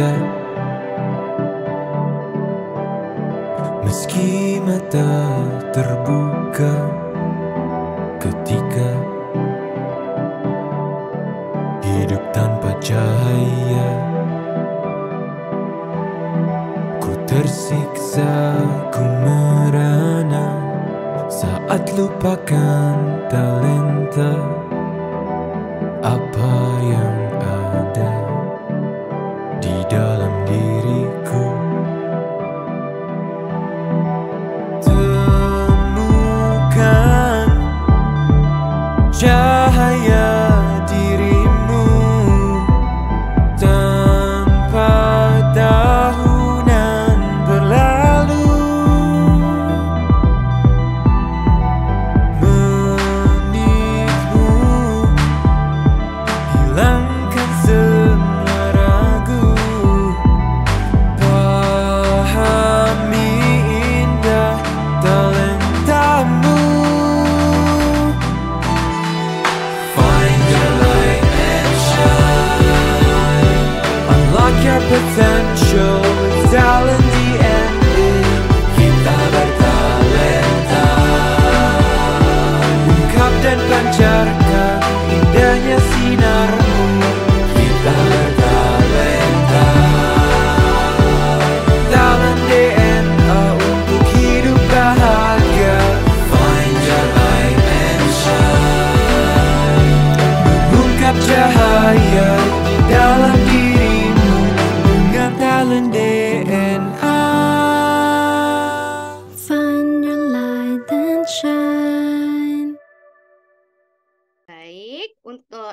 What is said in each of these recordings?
dead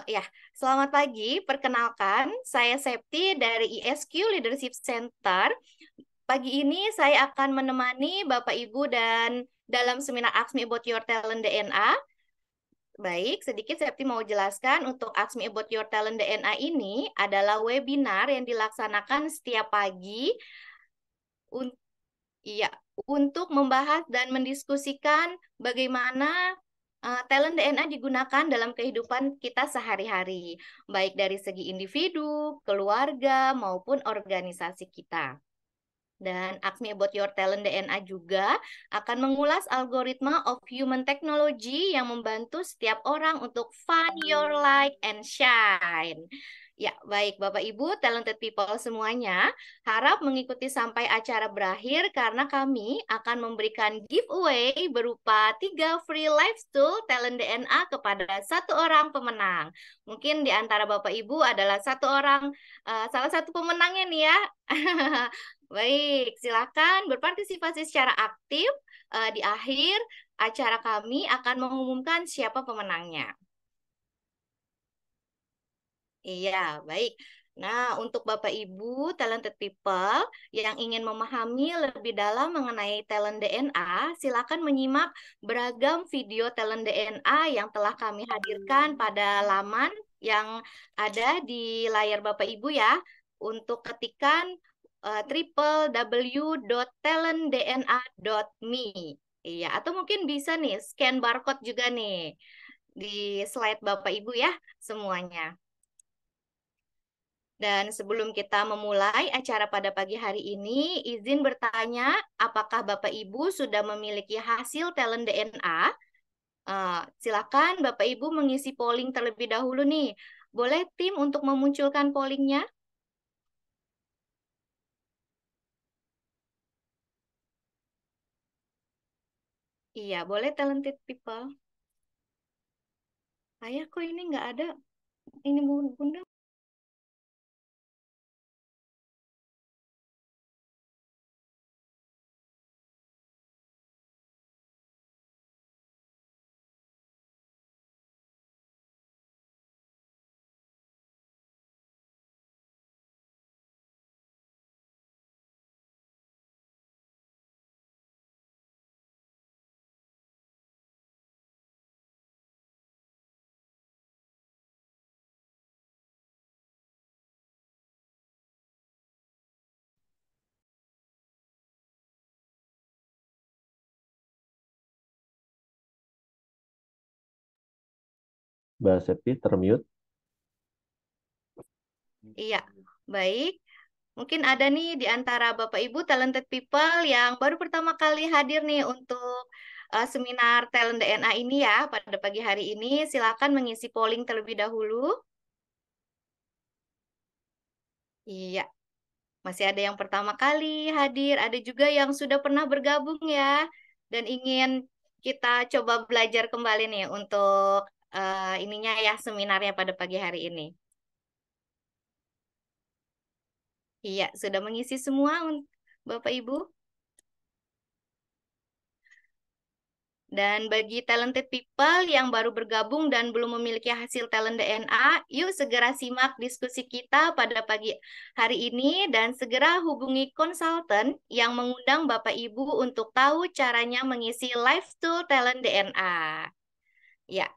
ya, selamat pagi. Perkenalkan, saya Septi dari ISQ Leadership Center. Pagi ini saya akan menemani Bapak Ibu dan dalam seminar Ask Me About Your Talent DNA. Baik, sedikit Septi mau jelaskan untuk Ask Me About Your Talent DNA ini adalah webinar yang dilaksanakan setiap pagi Iya, untuk membahas dan mendiskusikan bagaimana uh, talent DNA digunakan dalam kehidupan kita sehari-hari, baik dari segi individu, keluarga, maupun organisasi kita. Dan Akme About Your Talent DNA juga akan mengulas algoritma of human technology yang membantu setiap orang untuk find your light and shine. Ya, baik Bapak Ibu, talented people semuanya, harap mengikuti sampai acara berakhir karena kami akan memberikan giveaway berupa tiga free life tool talent DNA kepada satu orang pemenang. Mungkin di antara Bapak Ibu adalah satu orang uh, salah satu pemenangnya nih ya. baik, silakan berpartisipasi secara aktif uh, di akhir acara kami akan mengumumkan siapa pemenangnya. Iya, baik. Nah, untuk Bapak Ibu talented people yang ingin memahami lebih dalam mengenai talent DNA, silakan menyimak beragam video talent DNA yang telah kami hadirkan pada laman yang ada di layar Bapak Ibu ya. Untuk ketikan eh, www.talentdna.me. Iya, atau mungkin bisa nih scan barcode juga nih di slide Bapak Ibu ya semuanya. Dan sebelum kita memulai acara pada pagi hari ini, izin bertanya apakah Bapak Ibu sudah memiliki hasil talent DNA? Uh, eh, silakan Bapak Ibu mengisi polling terlebih dahulu nih. Boleh tim untuk memunculkan pollingnya? Iya, boleh talented people. Ayah kok ini nggak ada? Ini bunda. Mbak Septi termute. Iya, baik. Mungkin ada nih di antara Bapak Ibu talented people yang baru pertama kali hadir nih untuk uh, seminar talent DNA ini ya pada pagi hari ini. Silakan mengisi polling terlebih dahulu. Iya. Masih ada yang pertama kali hadir, ada juga yang sudah pernah bergabung ya dan ingin kita coba belajar kembali nih untuk uh, ininya ya seminarnya pada pagi hari ini. Iya, sudah mengisi semua Bapak Ibu. Dan bagi talented people yang baru bergabung dan belum memiliki hasil talent DNA, yuk segera simak diskusi kita pada pagi hari ini dan segera hubungi konsultan yang mengundang Bapak Ibu untuk tahu caranya mengisi live tool talent DNA. Ya,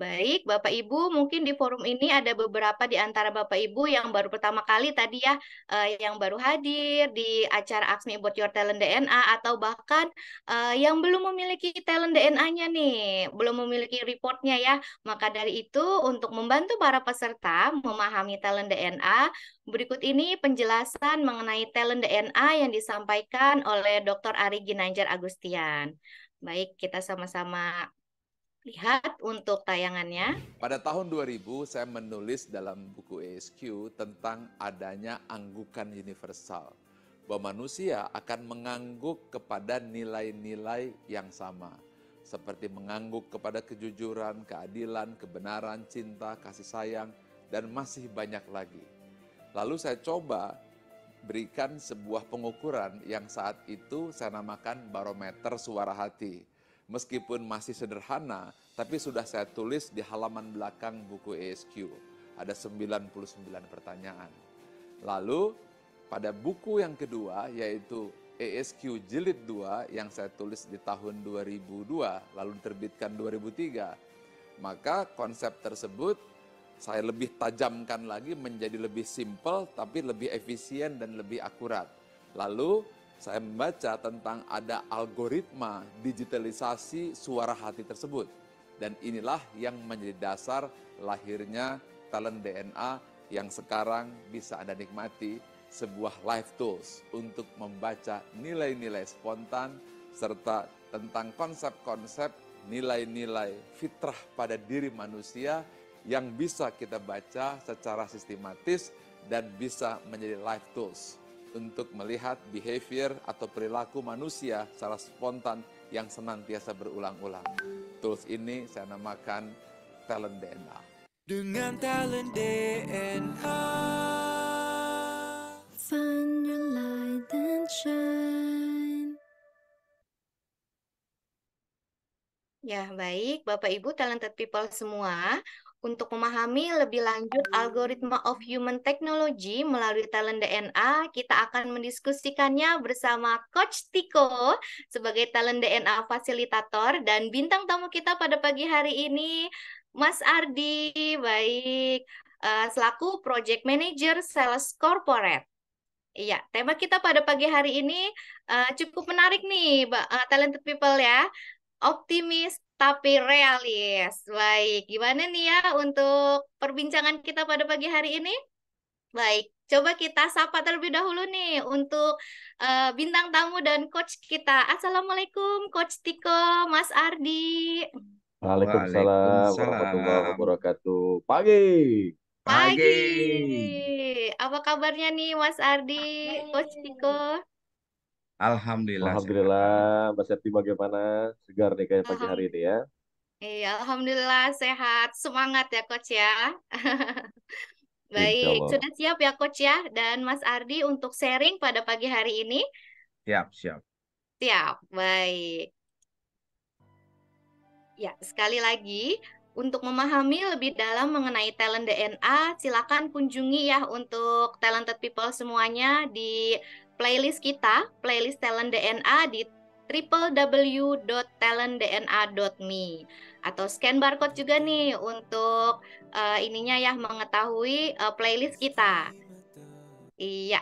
Baik, Bapak Ibu, mungkin di forum ini ada beberapa di antara Bapak Ibu yang baru pertama kali tadi ya, eh, yang baru hadir di acara Aksmi about Your Talent DNA atau bahkan eh, yang belum memiliki talent DNA-nya nih, belum memiliki reportnya ya. Maka dari itu untuk membantu para peserta memahami talent DNA, berikut ini penjelasan mengenai talent DNA yang disampaikan oleh Dr. Ari Ginanjar Agustian. Baik, kita sama-sama lihat untuk tayangannya. Pada tahun 2000 saya menulis dalam buku ESQ tentang adanya anggukan universal bahwa manusia akan mengangguk kepada nilai-nilai yang sama seperti mengangguk kepada kejujuran, keadilan, kebenaran, cinta, kasih sayang dan masih banyak lagi. Lalu saya coba berikan sebuah pengukuran yang saat itu saya namakan barometer suara hati meskipun masih sederhana, tapi sudah saya tulis di halaman belakang buku ESQ. Ada 99 pertanyaan. Lalu pada buku yang kedua yaitu ESQ Jilid 2 yang saya tulis di tahun 2002 lalu diterbitkan 2003. Maka konsep tersebut saya lebih tajamkan lagi menjadi lebih simpel tapi lebih efisien dan lebih akurat. Lalu saya membaca tentang ada algoritma digitalisasi suara hati tersebut. Dan inilah yang menjadi dasar lahirnya talent DNA yang sekarang bisa Anda nikmati sebuah live tools untuk membaca nilai-nilai spontan serta tentang konsep-konsep nilai-nilai fitrah pada diri manusia yang bisa kita baca secara sistematis dan bisa menjadi live tools untuk melihat behavior atau perilaku manusia secara spontan yang senantiasa berulang-ulang. Tools ini saya namakan talent DNA. Dengan talent DNA. Find your light and shine. Ya, baik Bapak Ibu talented people semua. Untuk memahami lebih lanjut algoritma of human technology melalui talent DNA, kita akan mendiskusikannya bersama Coach Tiko sebagai talent DNA fasilitator dan bintang tamu kita pada pagi hari ini Mas Ardi, baik eh, selaku project manager sales corporate. Iya, tema kita pada pagi hari ini uh, cukup menarik nih, uh, talented people ya optimis tapi realis. Baik, gimana nih ya untuk perbincangan kita pada pagi hari ini? Baik, coba kita sapa terlebih dahulu nih untuk uh, bintang tamu dan coach kita. Assalamualaikum Coach Tiko, Mas Ardi. Waalaikumsalam, warahmatullahi wabarakatuh. Pagi. Pagi. Apa kabarnya nih Mas Ardi, Coach Tiko? Alhamdulillah. Alhamdulillah, Mbak Septi bagaimana? Segar nih kayak pagi hari ini ya. Iya, alhamdulillah sehat, semangat ya coach ya. Baik, sudah siap ya coach ya dan Mas Ardi untuk sharing pada pagi hari ini? Siap, siap. Siap, baik. Ya, sekali lagi untuk memahami lebih dalam mengenai talent DNA, silakan kunjungi ya untuk talented people semuanya di playlist kita, playlist Talent DNA di www.talentdna.me atau scan barcode juga nih untuk uh, ininya ya mengetahui uh, playlist kita. Iya,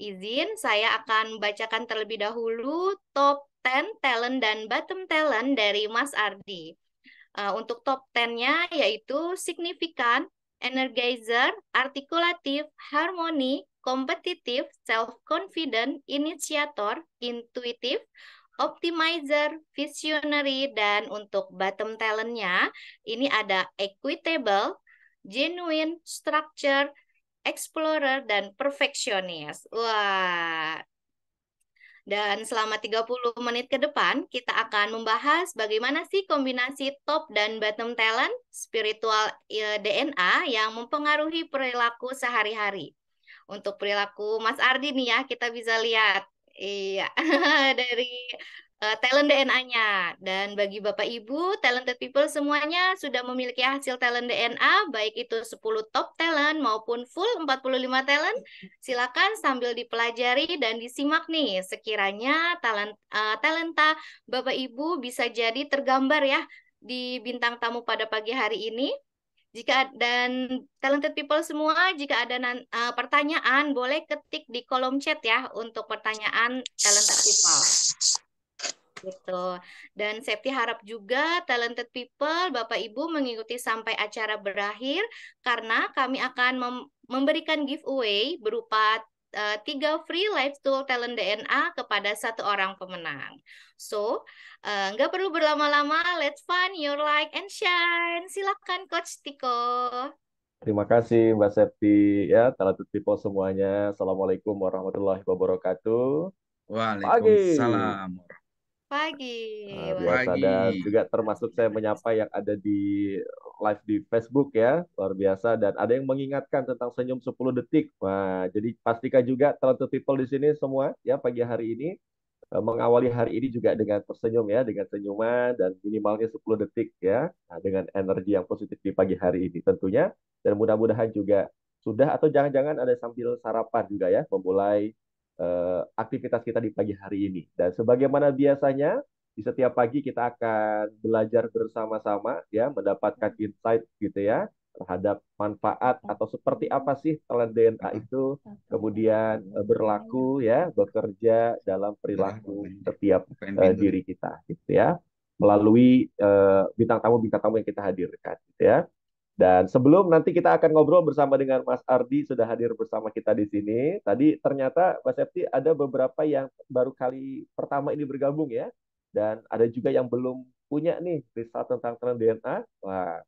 izin saya akan bacakan terlebih dahulu top 10 talent dan bottom talent dari Mas Ardi. Uh, untuk top 10-nya yaitu signifikan, energizer, artikulatif, harmoni, Kompetitif, self-confident, inisiator, intuitif, optimizer, visionary, dan untuk bottom talentnya ini ada equitable, genuine, structure, explorer, dan perfectionist. Wah, dan selama 30 menit ke depan, kita akan membahas bagaimana sih kombinasi top dan bottom talent, spiritual eh, DNA yang mempengaruhi perilaku sehari-hari untuk perilaku Mas Ardi nih ya kita bisa lihat iya dari uh, talent DNA-nya dan bagi Bapak Ibu talented people semuanya sudah memiliki hasil talent DNA baik itu 10 top talent maupun full 45 talent silakan sambil dipelajari dan disimak nih sekiranya talent uh, talenta Bapak Ibu bisa jadi tergambar ya di bintang tamu pada pagi hari ini jika dan talented people semua, jika ada nan, uh, pertanyaan boleh ketik di kolom chat ya untuk pertanyaan talented people. Gitu. Dan Septi harap juga talented people Bapak Ibu mengikuti sampai acara berakhir karena kami akan mem memberikan giveaway berupa uh, tiga free live tool talent DNA kepada satu orang pemenang. So, eh, nggak uh, perlu berlama-lama, let's find your like and shine. Silakan Coach Tiko. Terima kasih Mbak Septi ya, talented people semuanya. Assalamualaikum warahmatullahi wabarakatuh. Waalaikumsalam. Pagi. Pagi. Uh, biasa pagi. dan juga termasuk saya menyapa yang ada di live di Facebook ya. Luar biasa dan ada yang mengingatkan tentang senyum 10 detik. wah jadi pastikan juga talented people di sini semua ya pagi hari ini eh, mengawali hari ini juga dengan tersenyum ya, dengan senyuman dan minimalnya 10 detik ya. Nah, dengan energi yang positif di pagi hari ini tentunya dan mudah-mudahan juga sudah atau jangan-jangan ada sambil sarapan juga ya, memulai Eh, aktivitas kita di pagi hari ini. Dan sebagaimana biasanya, di setiap pagi kita akan belajar bersama-sama ya, mendapatkan hmm. insight gitu ya terhadap manfaat ya. atau seperti apa sih telan DNA itu kemudian eh, berlaku ya bekerja dalam perilaku setiap uh, diri kita gitu ya melalui uh, bintang tamu bintang tamu yang kita hadirkan gitu ya dan sebelum nanti kita akan ngobrol bersama dengan Mas Ardi sudah hadir bersama kita di sini. Tadi ternyata Mas Septi ada beberapa yang baru kali pertama ini bergabung ya. Dan ada juga yang belum punya nih riset tentang tren DNA. Wah.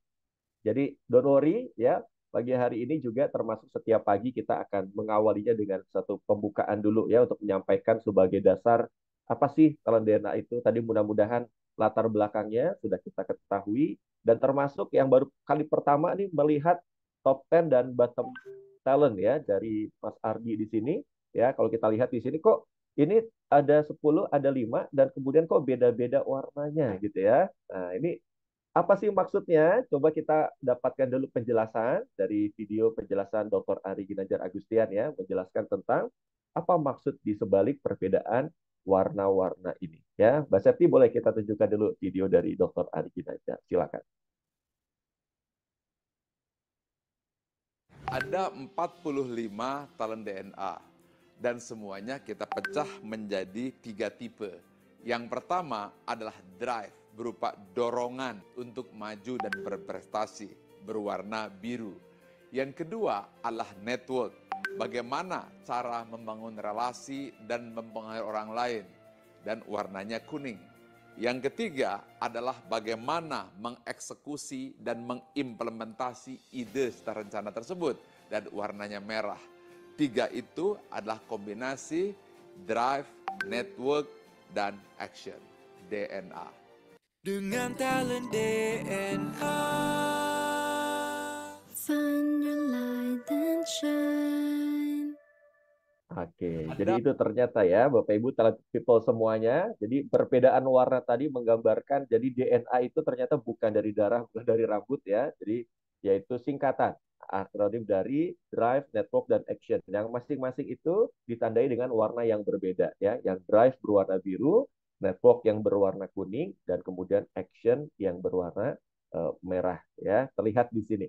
Jadi don't worry ya. Pagi hari ini juga termasuk setiap pagi kita akan mengawalinya dengan satu pembukaan dulu ya untuk menyampaikan sebagai dasar apa sih telen DNA itu. Tadi mudah-mudahan latar belakangnya sudah kita ketahui dan termasuk yang baru kali pertama nih melihat top ten dan bottom talent ya dari Mas Ardi di sini ya kalau kita lihat di sini kok ini ada 10 ada lima dan kemudian kok beda-beda warnanya gitu ya nah ini apa sih maksudnya coba kita dapatkan dulu penjelasan dari video penjelasan Dr. Ari Ginanjar Agustian ya menjelaskan tentang apa maksud di sebalik perbedaan warna-warna ini. Ya, Mbak Septi boleh kita tunjukkan dulu video dari Dr. Ari ya. Silakan. Ada 45 talent DNA dan semuanya kita pecah menjadi tiga tipe. Yang pertama adalah drive berupa dorongan untuk maju dan berprestasi berwarna biru. Yang kedua adalah network bagaimana cara membangun relasi dan mempengaruhi orang lain dan warnanya kuning. Yang ketiga adalah bagaimana mengeksekusi dan mengimplementasi ide serta rencana tersebut dan warnanya merah. Tiga itu adalah kombinasi drive, network, dan action. DNA. Dengan talent DNA. Oke, jadi itu ternyata ya Bapak Ibu talent people semuanya. Jadi perbedaan warna tadi menggambarkan jadi DNA itu ternyata bukan dari darah, bukan dari rambut ya. Jadi yaitu singkatan akronim dari drive, network dan action yang masing-masing itu ditandai dengan warna yang berbeda ya. Yang drive berwarna biru, network yang berwarna kuning dan kemudian action yang berwarna uh, merah ya. Terlihat di sini.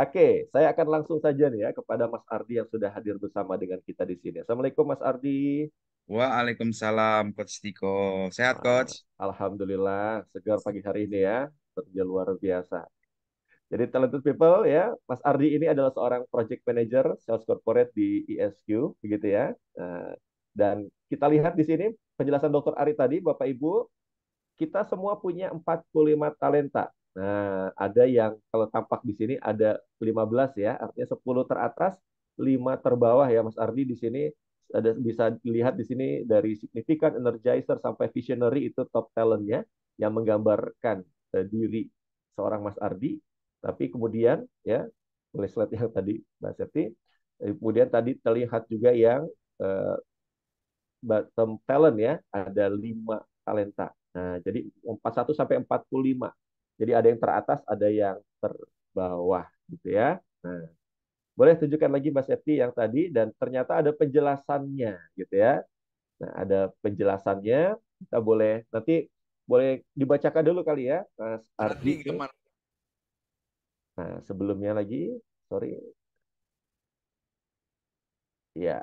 Oke, saya akan langsung saja nih ya kepada Mas Ardi yang sudah hadir bersama dengan kita di sini. Assalamualaikum Mas Ardi. Waalaikumsalam Coach Tiko. Sehat ah, Coach? Alhamdulillah, segar pagi hari ini ya. Kerja luar biasa. Jadi talented people ya, Mas Ardi ini adalah seorang project manager sales corporate di ISQ e begitu ya. Nah, dan kita lihat di sini penjelasan Dr. Ari tadi Bapak Ibu, kita semua punya 45 talenta Nah, ada yang kalau tampak di sini ada 15 ya, artinya 10 teratas, 5 terbawah ya Mas Ardi di sini ada bisa dilihat di sini dari signifikan energizer sampai visionary itu top talentnya yang menggambarkan uh, diri seorang Mas Ardi. Tapi kemudian ya mulai slide yang tadi Mbak Septi, eh, kemudian tadi terlihat juga yang uh, bottom talent ya ada lima talenta. Nah, jadi 41 sampai 45 jadi ada yang teratas, ada yang terbawah gitu ya. Nah, boleh tunjukkan lagi Mas Septi yang tadi dan ternyata ada penjelasannya gitu ya. Nah, ada penjelasannya. Kita boleh nanti boleh dibacakan dulu kali ya Mas Ardi. Nah, sebelumnya lagi, sorry. Ya,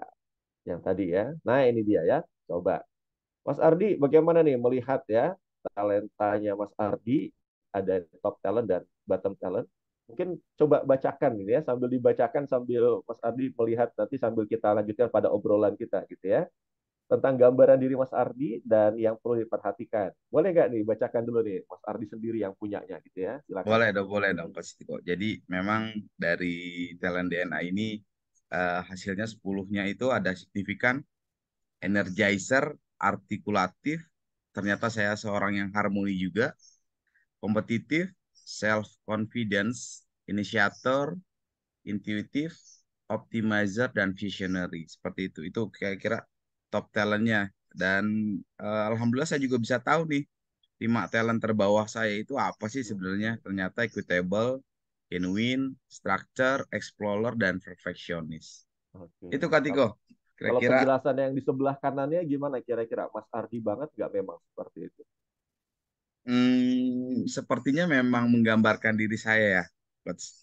yang tadi ya. Nah, ini dia ya. Coba. Mas Ardi, bagaimana nih melihat ya talentanya Mas Ardi ada top talent dan bottom talent. Mungkin coba bacakan gitu ya sambil dibacakan sambil Mas Ardi melihat nanti sambil kita lanjutkan pada obrolan kita gitu ya tentang gambaran diri Mas Ardi dan yang perlu diperhatikan. Boleh nggak nih bacakan dulu nih Mas Ardi sendiri yang punyanya gitu ya? Silakan. Boleh dong, boleh dong Coach kok. Jadi memang dari talent DNA ini uh, hasilnya 10-nya itu ada signifikan, energizer, artikulatif, ternyata saya seorang yang harmoni juga, kompetitif, self confidence, inisiator, intuitif, optimizer dan visionary seperti itu. Itu kira-kira top talentnya dan uh, alhamdulillah saya juga bisa tahu nih lima talent terbawah saya itu apa sih sebenarnya ternyata equitable, genuine, structure, explorer dan perfectionist. Oke. Itu Katiko. Kira-kira... Kalau penjelasan yang di sebelah kanannya gimana kira-kira? Mas Ardi banget nggak memang seperti itu? Hmm, sepertinya memang menggambarkan diri saya ya, coach.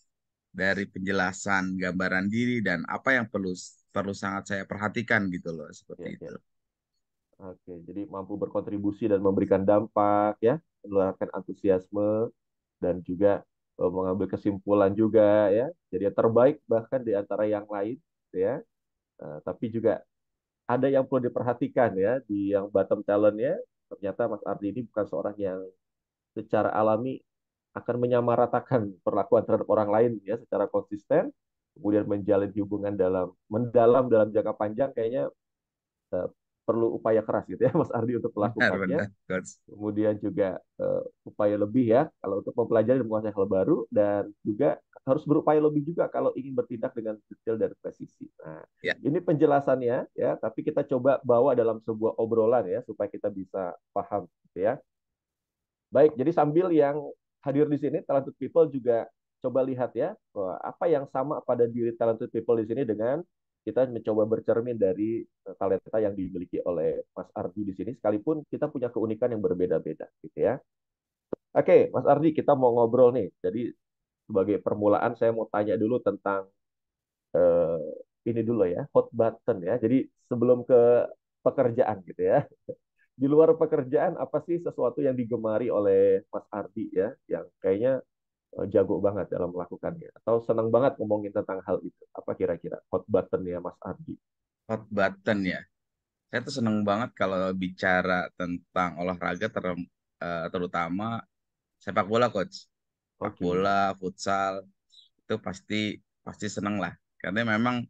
Dari penjelasan gambaran diri dan apa yang perlu perlu sangat saya perhatikan gitu loh, seperti ya, itu. Ya. Oke, jadi mampu berkontribusi dan memberikan dampak ya, menularkan antusiasme dan juga e, mengambil kesimpulan juga ya. Jadi terbaik bahkan di antara yang lain gitu ya. Uh, tapi juga ada yang perlu diperhatikan ya di yang bottom talent ya ternyata Mas Ardi ini bukan seorang yang secara alami akan menyamaratakan perlakuan terhadap orang lain ya secara konsisten kemudian menjalin hubungan dalam mendalam dalam jangka panjang kayaknya eh, perlu upaya keras gitu ya Mas Ardi untuk melakukannya. Kemudian juga uh, upaya lebih ya kalau untuk mempelajari dan menguasai hal baru dan juga harus berupaya lebih juga kalau ingin bertindak dengan detail dan presisi. Nah, ya. ini penjelasannya ya, tapi kita coba bawa dalam sebuah obrolan ya supaya kita bisa paham gitu ya. Baik, jadi sambil yang hadir di sini talented people juga coba lihat ya apa yang sama pada diri talented people di sini dengan kita mencoba bercermin dari eh, talenta yang dimiliki oleh Mas Ardi di sini, sekalipun kita punya keunikan yang berbeda-beda, gitu ya. Oke, Mas Ardi, kita mau ngobrol nih. Jadi sebagai permulaan, saya mau tanya dulu tentang eh, ini dulu ya, hot button ya. Jadi sebelum ke pekerjaan, gitu ya. Di luar pekerjaan, apa sih sesuatu yang digemari oleh Mas Ardi ya, yang kayaknya Eh, jago banget dalam melakukannya atau senang banget ngomongin tentang hal itu apa kira-kira hot button ya Mas Ardi hot button ya saya tuh seneng banget kalau bicara tentang olahraga ter eh, terutama sepak bola coach sepak okay. bola futsal itu pasti pasti seneng lah karena memang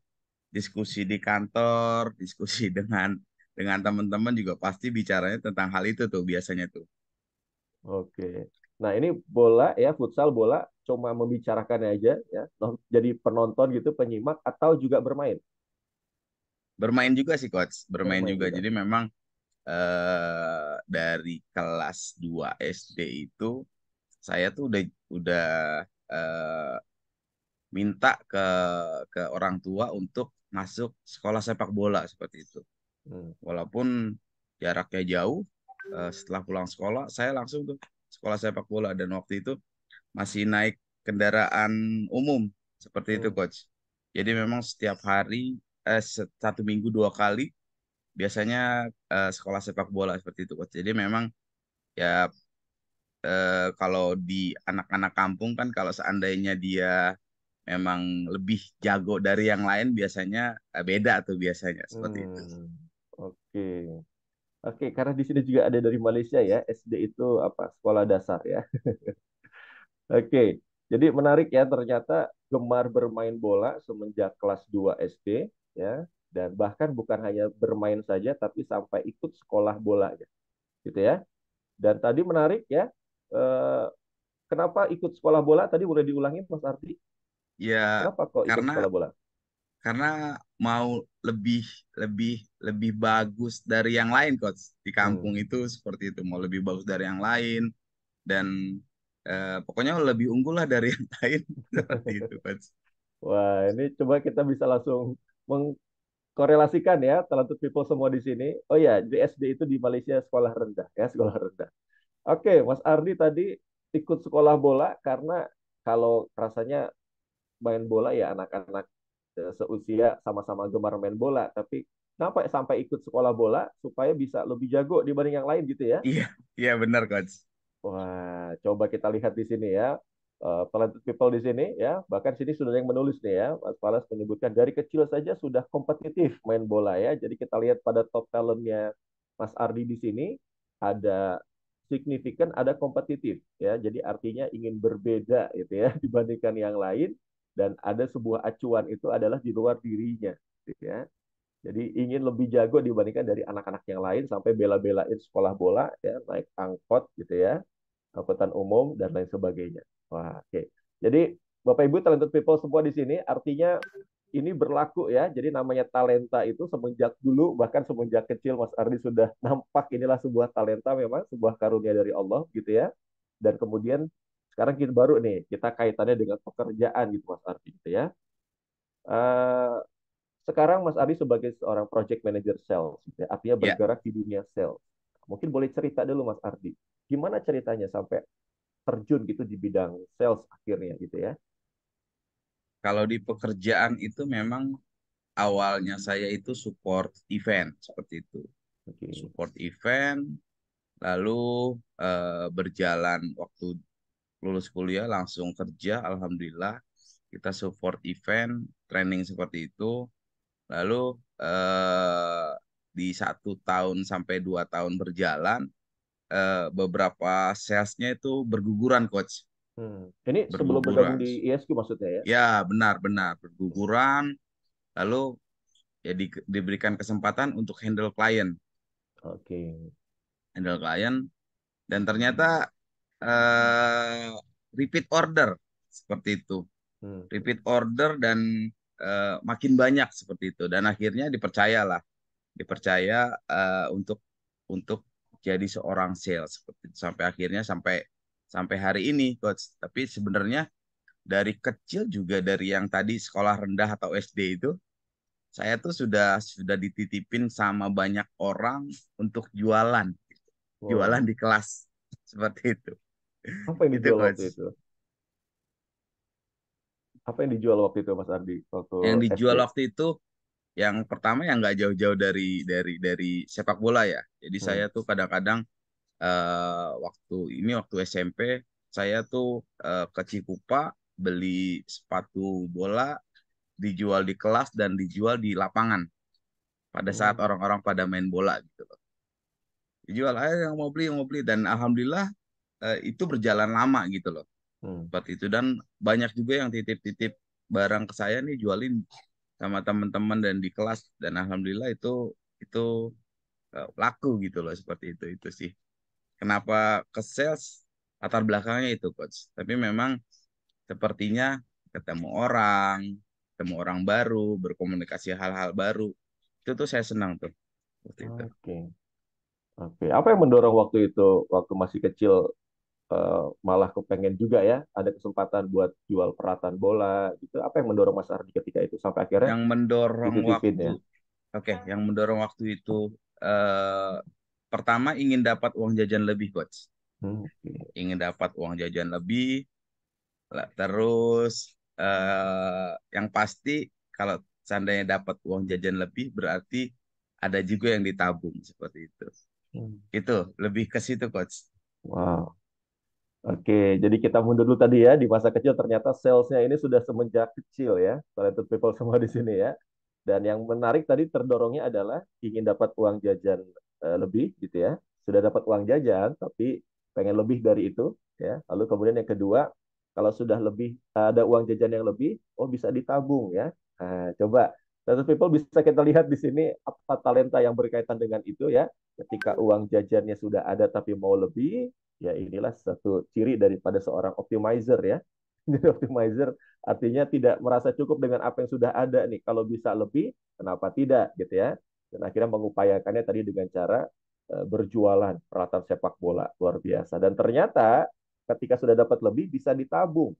diskusi di kantor diskusi dengan dengan teman-teman juga pasti bicaranya tentang hal itu tuh biasanya tuh oke okay. Nah ini bola ya futsal bola cuma membicarakan aja ya jadi penonton gitu penyimak atau juga bermain. Bermain juga sih coach, bermain, bermain juga. juga. Jadi memang eh, dari kelas 2 SD itu saya tuh udah udah eh, minta ke ke orang tua untuk masuk sekolah sepak bola seperti itu. Hmm. Walaupun jaraknya jauh, eh, setelah pulang sekolah saya langsung tuh sekolah sepak bola dan waktu itu masih naik kendaraan umum seperti itu oh. coach. Jadi memang setiap hari eh, satu minggu dua kali biasanya eh, sekolah sepak bola seperti itu coach. Jadi memang ya eh, kalau di anak-anak kampung kan kalau seandainya dia memang lebih jago dari yang lain biasanya eh, beda atau biasanya seperti hmm. itu. Oke. Okay. Oke, karena di sini juga ada dari Malaysia ya. SD itu apa? Sekolah dasar ya. Oke. Jadi menarik ya ternyata gemar bermain bola semenjak kelas 2 SD ya dan bahkan bukan hanya bermain saja tapi sampai ikut sekolah bola ya. Gitu ya. Dan tadi menarik ya eh, kenapa ikut sekolah bola tadi boleh diulangi Mas Ardi? Ya. Kenapa kok karena, sekolah bola? karena mau lebih lebih lebih bagus dari yang lain coach di kampung hmm. itu seperti itu mau lebih bagus dari yang lain dan eh, pokoknya lebih unggul lah dari yang lain seperti itu coach. Wah ini coba kita bisa langsung mengkorelasikan ya talented people semua di sini. Oh ya JSD itu di Malaysia sekolah rendah ya sekolah rendah. Oke Mas Ardi tadi ikut sekolah bola karena kalau rasanya main bola ya anak-anak Eh, seusia sama-sama gemar main bola tapi kenapa sampai ikut sekolah bola supaya bisa lebih jago dibanding yang lain gitu ya iya iya benar coach wah coba kita lihat di sini ya uh, talented people di sini ya bahkan sini sudah yang menulis nih ya Mas Palas menyebutkan dari kecil saja sudah kompetitif main bola ya jadi kita lihat pada top talentnya Mas Ardi di sini ada signifikan ada kompetitif ya jadi artinya ingin berbeda gitu ya dibandingkan yang lain dan ada sebuah acuan itu adalah di luar dirinya gitu ya jadi ingin lebih jago dibandingkan dari anak-anak yang lain sampai bela-belain sekolah bola ya naik angkot gitu ya angkutan umum dan lain sebagainya wah oke okay. jadi bapak ibu talented people semua di sini artinya ini berlaku ya jadi namanya talenta itu semenjak dulu bahkan semenjak kecil Mas Ardi sudah nampak inilah sebuah talenta memang sebuah karunia dari Allah gitu ya dan kemudian sekarang kita baru nih, kita kaitannya dengan pekerjaan gitu Mas Ardi gitu ya. Uh, sekarang Mas Ardi sebagai seorang project manager sales, gitu ya, artinya ya. bergerak yeah. di dunia sales. Mungkin boleh cerita dulu Mas Ardi, gimana ceritanya sampai terjun gitu di bidang sales akhirnya gitu ya? Kalau di pekerjaan itu memang awalnya saya itu support event seperti itu, okay. support event, lalu uh, berjalan waktu lulus kuliah langsung kerja alhamdulillah kita support event training seperti itu lalu eh, di satu tahun sampai dua tahun berjalan eh, beberapa salesnya itu berguguran coach hmm. ini berguguran. sebelum bergabung di ISQ e maksudnya ya ya benar benar berguguran lalu ya di, diberikan kesempatan untuk handle client oke okay. handle client dan ternyata Eh, repeat order seperti itu. Hmm. Repeat order dan uh, makin banyak seperti itu dan akhirnya dipercayalah. Dipercaya uh, untuk untuk jadi seorang sales seperti itu sampai akhirnya sampai sampai hari ini coach. Tapi sebenarnya dari kecil juga dari yang tadi sekolah rendah atau SD itu saya tuh sudah sudah dititipin sama banyak orang untuk jualan wow. jualan di kelas seperti itu apa yang dijual waktu itu? Apa yang dijual waktu itu Mas Ardi waktu Yang SD? dijual waktu itu yang pertama yang nggak jauh-jauh dari dari dari sepak bola ya. Jadi Hmm. saya tuh kadang-kadang uh, waktu ini waktu SMP saya tuh uh, ke Cikupa beli sepatu bola dijual di kelas dan dijual di lapangan pada saat hmm. orang-orang pada main bola gitu loh. Dijual aja yang mau beli yang mau beli dan alhamdulillah Eh, itu berjalan lama gitu loh hmm. Seperti itu dan banyak juga yang titip-titip barang ke saya nih jualin sama teman-teman dan di kelas dan alhamdulillah itu itu uh, laku gitu loh seperti itu itu sih kenapa ke sales latar belakangnya itu coach tapi memang sepertinya ketemu orang ketemu orang baru berkomunikasi hal-hal baru itu tuh saya senang tuh Oke. oke okay. oke apa yang mendorong waktu itu waktu masih kecil Eh, malah kepengen juga ya ada kesempatan buat jual peralatan bola gitu apa yang mendorong Mas Ardi ketika itu sampai akhirnya yang mendorong waktu ya? oke okay, yang mendorong waktu itu uh, pertama ingin dapat uang jajan lebih coach hmm. ingin dapat uang jajan lebih terus uh, yang pasti kalau seandainya dapat uang jajan lebih berarti ada juga yang ditabung seperti itu hmm. itu lebih ke situ coach wow Oke, jadi kita mundur dulu tadi ya. Di masa kecil ternyata salesnya ini sudah semenjak kecil ya. Talented people semua di sini ya. Dan yang menarik tadi terdorongnya adalah ingin dapat uang jajan eh, lebih gitu ya. Sudah dapat uang jajan tapi pengen lebih dari itu ya. Lalu kemudian yang kedua, kalau sudah lebih ada uang jajan yang lebih, oh bisa ditabung ya. Nah, coba Talented people bisa kita lihat di sini apa talenta yang berkaitan dengan itu ya. Ketika uang jajannya sudah ada tapi mau lebih, ya inilah satu ciri daripada seorang optimizer ya. Jadi optimizer artinya tidak merasa cukup dengan apa yang sudah ada nih. Kalau bisa lebih, kenapa tidak gitu ya? Dan akhirnya mengupayakannya tadi dengan cara eh, berjualan peralatan sepak bola luar biasa. Dan ternyata ketika sudah dapat lebih bisa ditabung.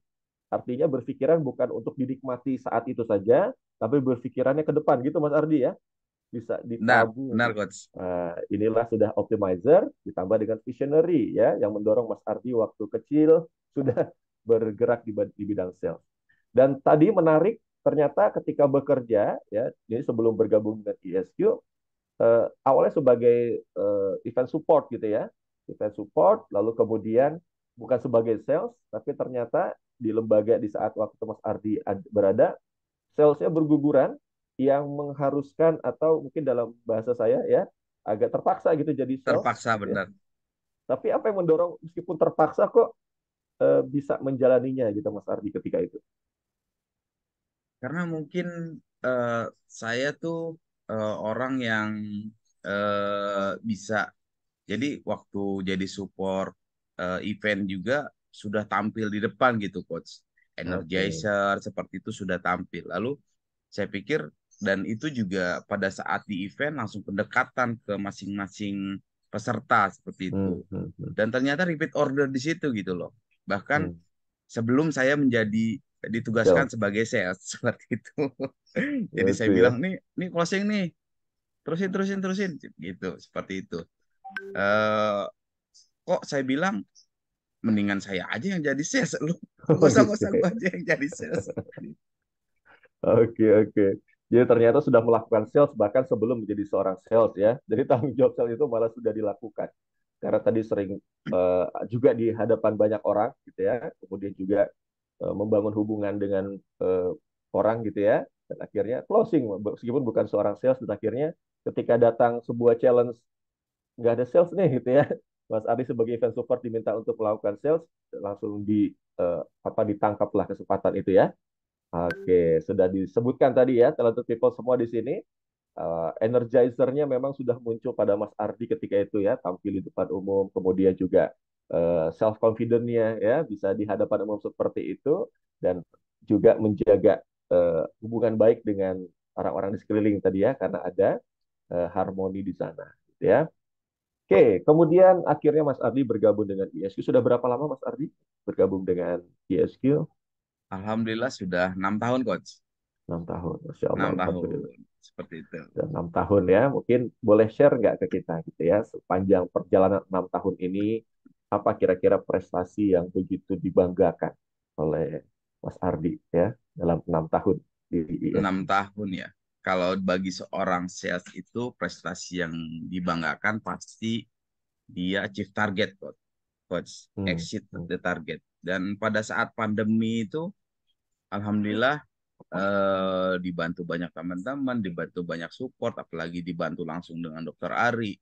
Artinya berpikiran bukan untuk dinikmati saat itu saja, tapi berpikirannya ke depan gitu Mas Ardi ya bisa ditabung. Nah, benar coach. Nah, inilah sudah optimizer ditambah dengan visionary ya yang mendorong Mas Ardi waktu kecil sudah bergerak di, di bidang sales. Dan tadi menarik ternyata ketika bekerja ya ini sebelum bergabung dengan ISQ e eh, awalnya sebagai eh, event support gitu ya. Event support lalu kemudian bukan sebagai sales tapi ternyata di lembaga di saat waktu Mas Ardi berada salesnya berguguran yang mengharuskan atau mungkin dalam bahasa saya ya agak terpaksa gitu jadi sales. Terpaksa ya. benar. Ya. Tapi apa yang mendorong meskipun terpaksa kok eh, bisa menjalaninya gitu Mas Ardi ketika itu? Karena mungkin eh, saya tuh eh, orang yang eh, bisa jadi waktu jadi support eh, event juga sudah tampil di depan gitu coach. Energizer okay. seperti itu sudah tampil. Lalu saya pikir dan itu juga pada saat di event langsung pendekatan ke masing-masing peserta seperti itu. Hmm, hmm, hmm. Dan ternyata repeat order di situ gitu loh. Bahkan hmm. sebelum saya menjadi ditugaskan sebagai sales seperti itu. Jadi saya ya. bilang nih, nih closing nih. Terusin terusin terusin gitu, seperti itu. Eh, kok saya bilang mendingan saya aja yang jadi sales lu. nggak usah usah aja yang jadi sales. Oke, oke. Jadi ternyata sudah melakukan sales bahkan sebelum menjadi seorang sales ya. Jadi tanggung jawab sales itu malah sudah dilakukan. Karena tadi sering uh, juga di hadapan banyak orang gitu ya. Kemudian juga uh, membangun hubungan dengan uh, orang gitu ya. Dan akhirnya closing meskipun bukan seorang sales dan akhirnya ketika datang sebuah challenge nggak ada sales nih gitu ya. Mas Ari sebagai event support diminta untuk melakukan sales langsung di uh, apa ditangkaplah kesempatan itu ya Oke, sudah disebutkan tadi ya, talented people semua di sini. Uh, energizernya memang sudah muncul pada Mas Ardi ketika itu ya, tampil di depan umum, kemudian juga uh, eh, self confidentnya ya bisa di hadapan umum seperti itu dan juga menjaga uh, hubungan baik dengan orang-orang di sekeliling tadi ya, karena ada uh, harmoni di sana, gitu ya. Oke, kemudian akhirnya Mas Ardi bergabung dengan ISQ. Sudah berapa lama Mas Ardi bergabung dengan ISQ? Alhamdulillah sudah enam tahun coach. Enam tahun, Masya Allah. Enam tahun, seperti itu. enam tahun ya, mungkin boleh share nggak ke kita gitu ya, sepanjang perjalanan enam tahun ini, apa kira-kira prestasi yang begitu dibanggakan oleh Mas Ardi ya dalam enam tahun di Enam tahun ya. Kalau bagi seorang sales itu prestasi yang dibanggakan pasti dia achieve target coach, coach hmm. exit the target dan pada saat pandemi itu, alhamdulillah eh, dibantu banyak teman-teman, dibantu banyak support, apalagi dibantu langsung dengan Dokter Ari.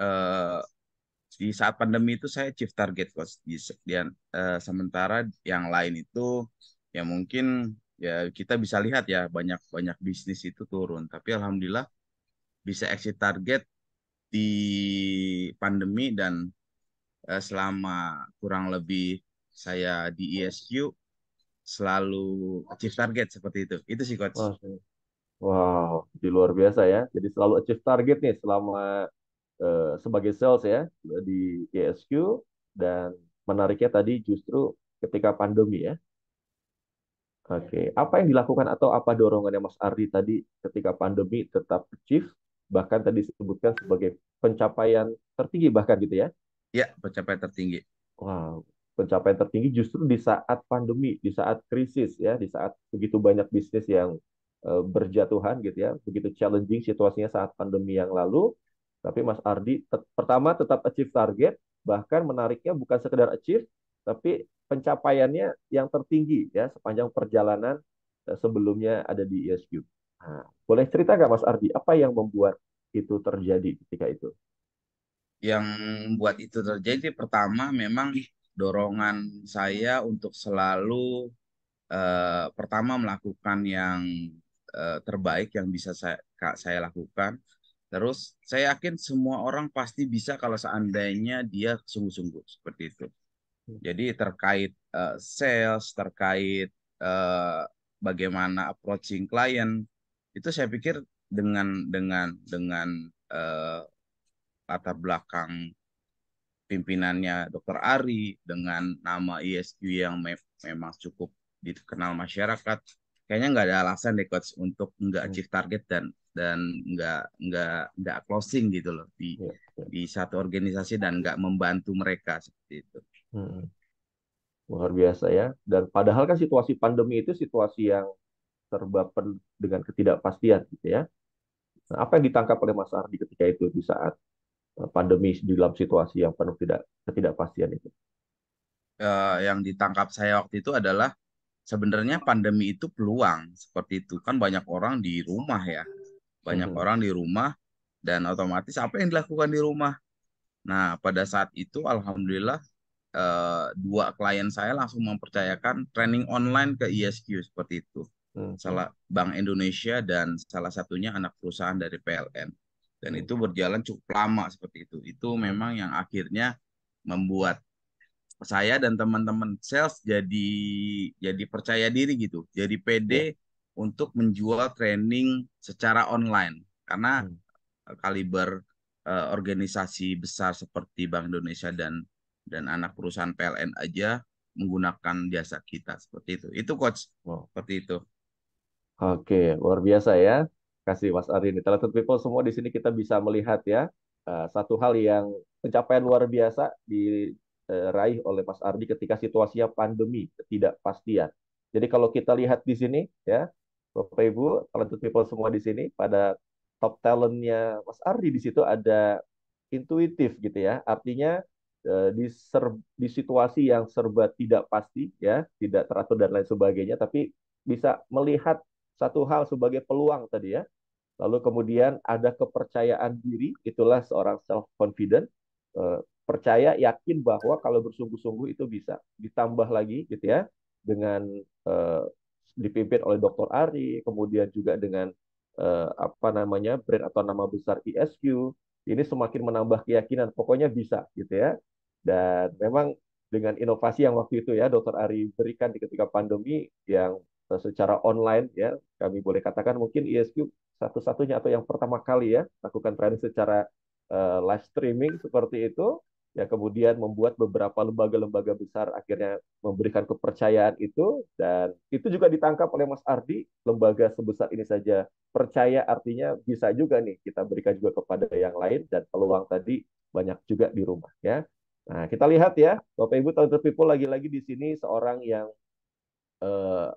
Eh, di saat pandemi itu saya chief target coach. Di, di, eh, sementara yang lain itu ya mungkin ya kita bisa lihat ya banyak banyak bisnis itu turun. Tapi alhamdulillah bisa exit target di pandemi dan eh, selama kurang lebih saya di ISQ e selalu achieve target seperti itu. Itu sih coach. Wow, di luar biasa ya. Jadi selalu achieve target nih selama uh, sebagai sales ya di ISQ e dan menariknya tadi justru ketika pandemi ya. Oke, okay. apa yang dilakukan atau apa dorongannya Mas Ardi tadi ketika pandemi tetap achieve bahkan tadi disebutkan sebagai pencapaian tertinggi bahkan gitu ya? Ya, pencapaian tertinggi. Wow, pencapaian tertinggi justru di saat pandemi, di saat krisis ya, di saat begitu banyak bisnis yang eh, berjatuhan gitu ya, begitu challenging situasinya saat pandemi yang lalu. Tapi Mas Ardi te pertama tetap achieve target, bahkan menariknya bukan sekedar achieve, tapi pencapaiannya yang tertinggi ya sepanjang perjalanan eh, sebelumnya ada di ESQ. Nah, boleh cerita nggak Mas Ardi apa yang membuat itu terjadi ketika itu? Yang membuat itu terjadi pertama memang dorongan saya untuk selalu uh, pertama melakukan yang uh, terbaik yang bisa saya saya lakukan. Terus saya yakin semua orang pasti bisa kalau seandainya dia sungguh-sungguh seperti itu. Jadi terkait uh, sales, terkait uh, bagaimana approaching klien, itu saya pikir dengan dengan dengan uh, latar belakang pimpinannya Dr. Ari dengan nama ISQ e yang me memang cukup dikenal masyarakat kayaknya nggak ada alasan deh coach untuk nggak hmm. achieve target dan dan nggak nggak nggak closing gitu loh di iya, iya. di satu organisasi dan nggak membantu mereka seperti itu hmm. luar biasa ya dan padahal kan situasi pandemi itu situasi yang serba dengan ketidakpastian gitu ya nah, apa yang ditangkap oleh Mas Ardi ketika itu di saat Eh, pandemi di dalam situasi yang penuh tidak ketidakpastian itu? Uh, yang ditangkap saya waktu itu adalah sebenarnya pandemi itu peluang seperti itu kan banyak orang di rumah ya banyak hmm. orang di rumah dan otomatis apa yang dilakukan di rumah nah pada saat itu alhamdulillah uh, dua klien saya langsung mempercayakan training online ke ISQ seperti itu mm-hmm. salah Bank Indonesia dan salah satunya anak perusahaan dari PLN dan itu berjalan cukup lama seperti itu. Itu memang yang akhirnya membuat saya dan teman-teman sales jadi jadi percaya diri gitu, jadi pede ya. untuk menjual training secara online karena hmm. kaliber uh, organisasi besar seperti Bank Indonesia dan dan anak perusahaan PLN aja menggunakan jasa kita seperti itu. Itu coach, wow. seperti itu. Oke, luar biasa ya kasih Mas Ari ini. Talented people semua di sini kita bisa melihat ya eh, satu hal yang pencapaian luar biasa diraih eh, oleh Mas Ardi ketika situasinya pandemi ketidakpastian. Jadi kalau kita lihat di sini ya Bapak Ibu, talented people semua di sini pada top talentnya Mas Ardi di situ ada intuitif gitu ya. Artinya eh, di ser, di situasi yang serba tidak pasti ya, tidak teratur dan lain sebagainya tapi bisa melihat satu hal sebagai peluang tadi ya Lalu kemudian ada kepercayaan diri, itulah seorang self confident, eh, percaya yakin bahwa kalau bersungguh-sungguh itu bisa. Ditambah lagi gitu ya dengan eh, dipimpin oleh Dr. Ari, kemudian juga dengan eh, apa namanya brand atau nama besar ISQ, e ini semakin menambah keyakinan pokoknya bisa gitu ya. Dan memang dengan inovasi yang waktu itu ya Dr. Ari berikan di ketika pandemi yang secara online ya kami boleh katakan mungkin ISQ e satu-satunya atau yang pertama kali ya lakukan training secara uh, live streaming seperti itu ya kemudian membuat beberapa lembaga-lembaga besar akhirnya memberikan kepercayaan itu dan itu juga ditangkap oleh Mas Ardi lembaga sebesar ini saja percaya artinya bisa juga nih kita berikan juga kepada yang lain dan peluang tadi banyak juga di rumah ya nah kita lihat ya Bapak Ibu Talented People lagi-lagi di sini seorang yang eh,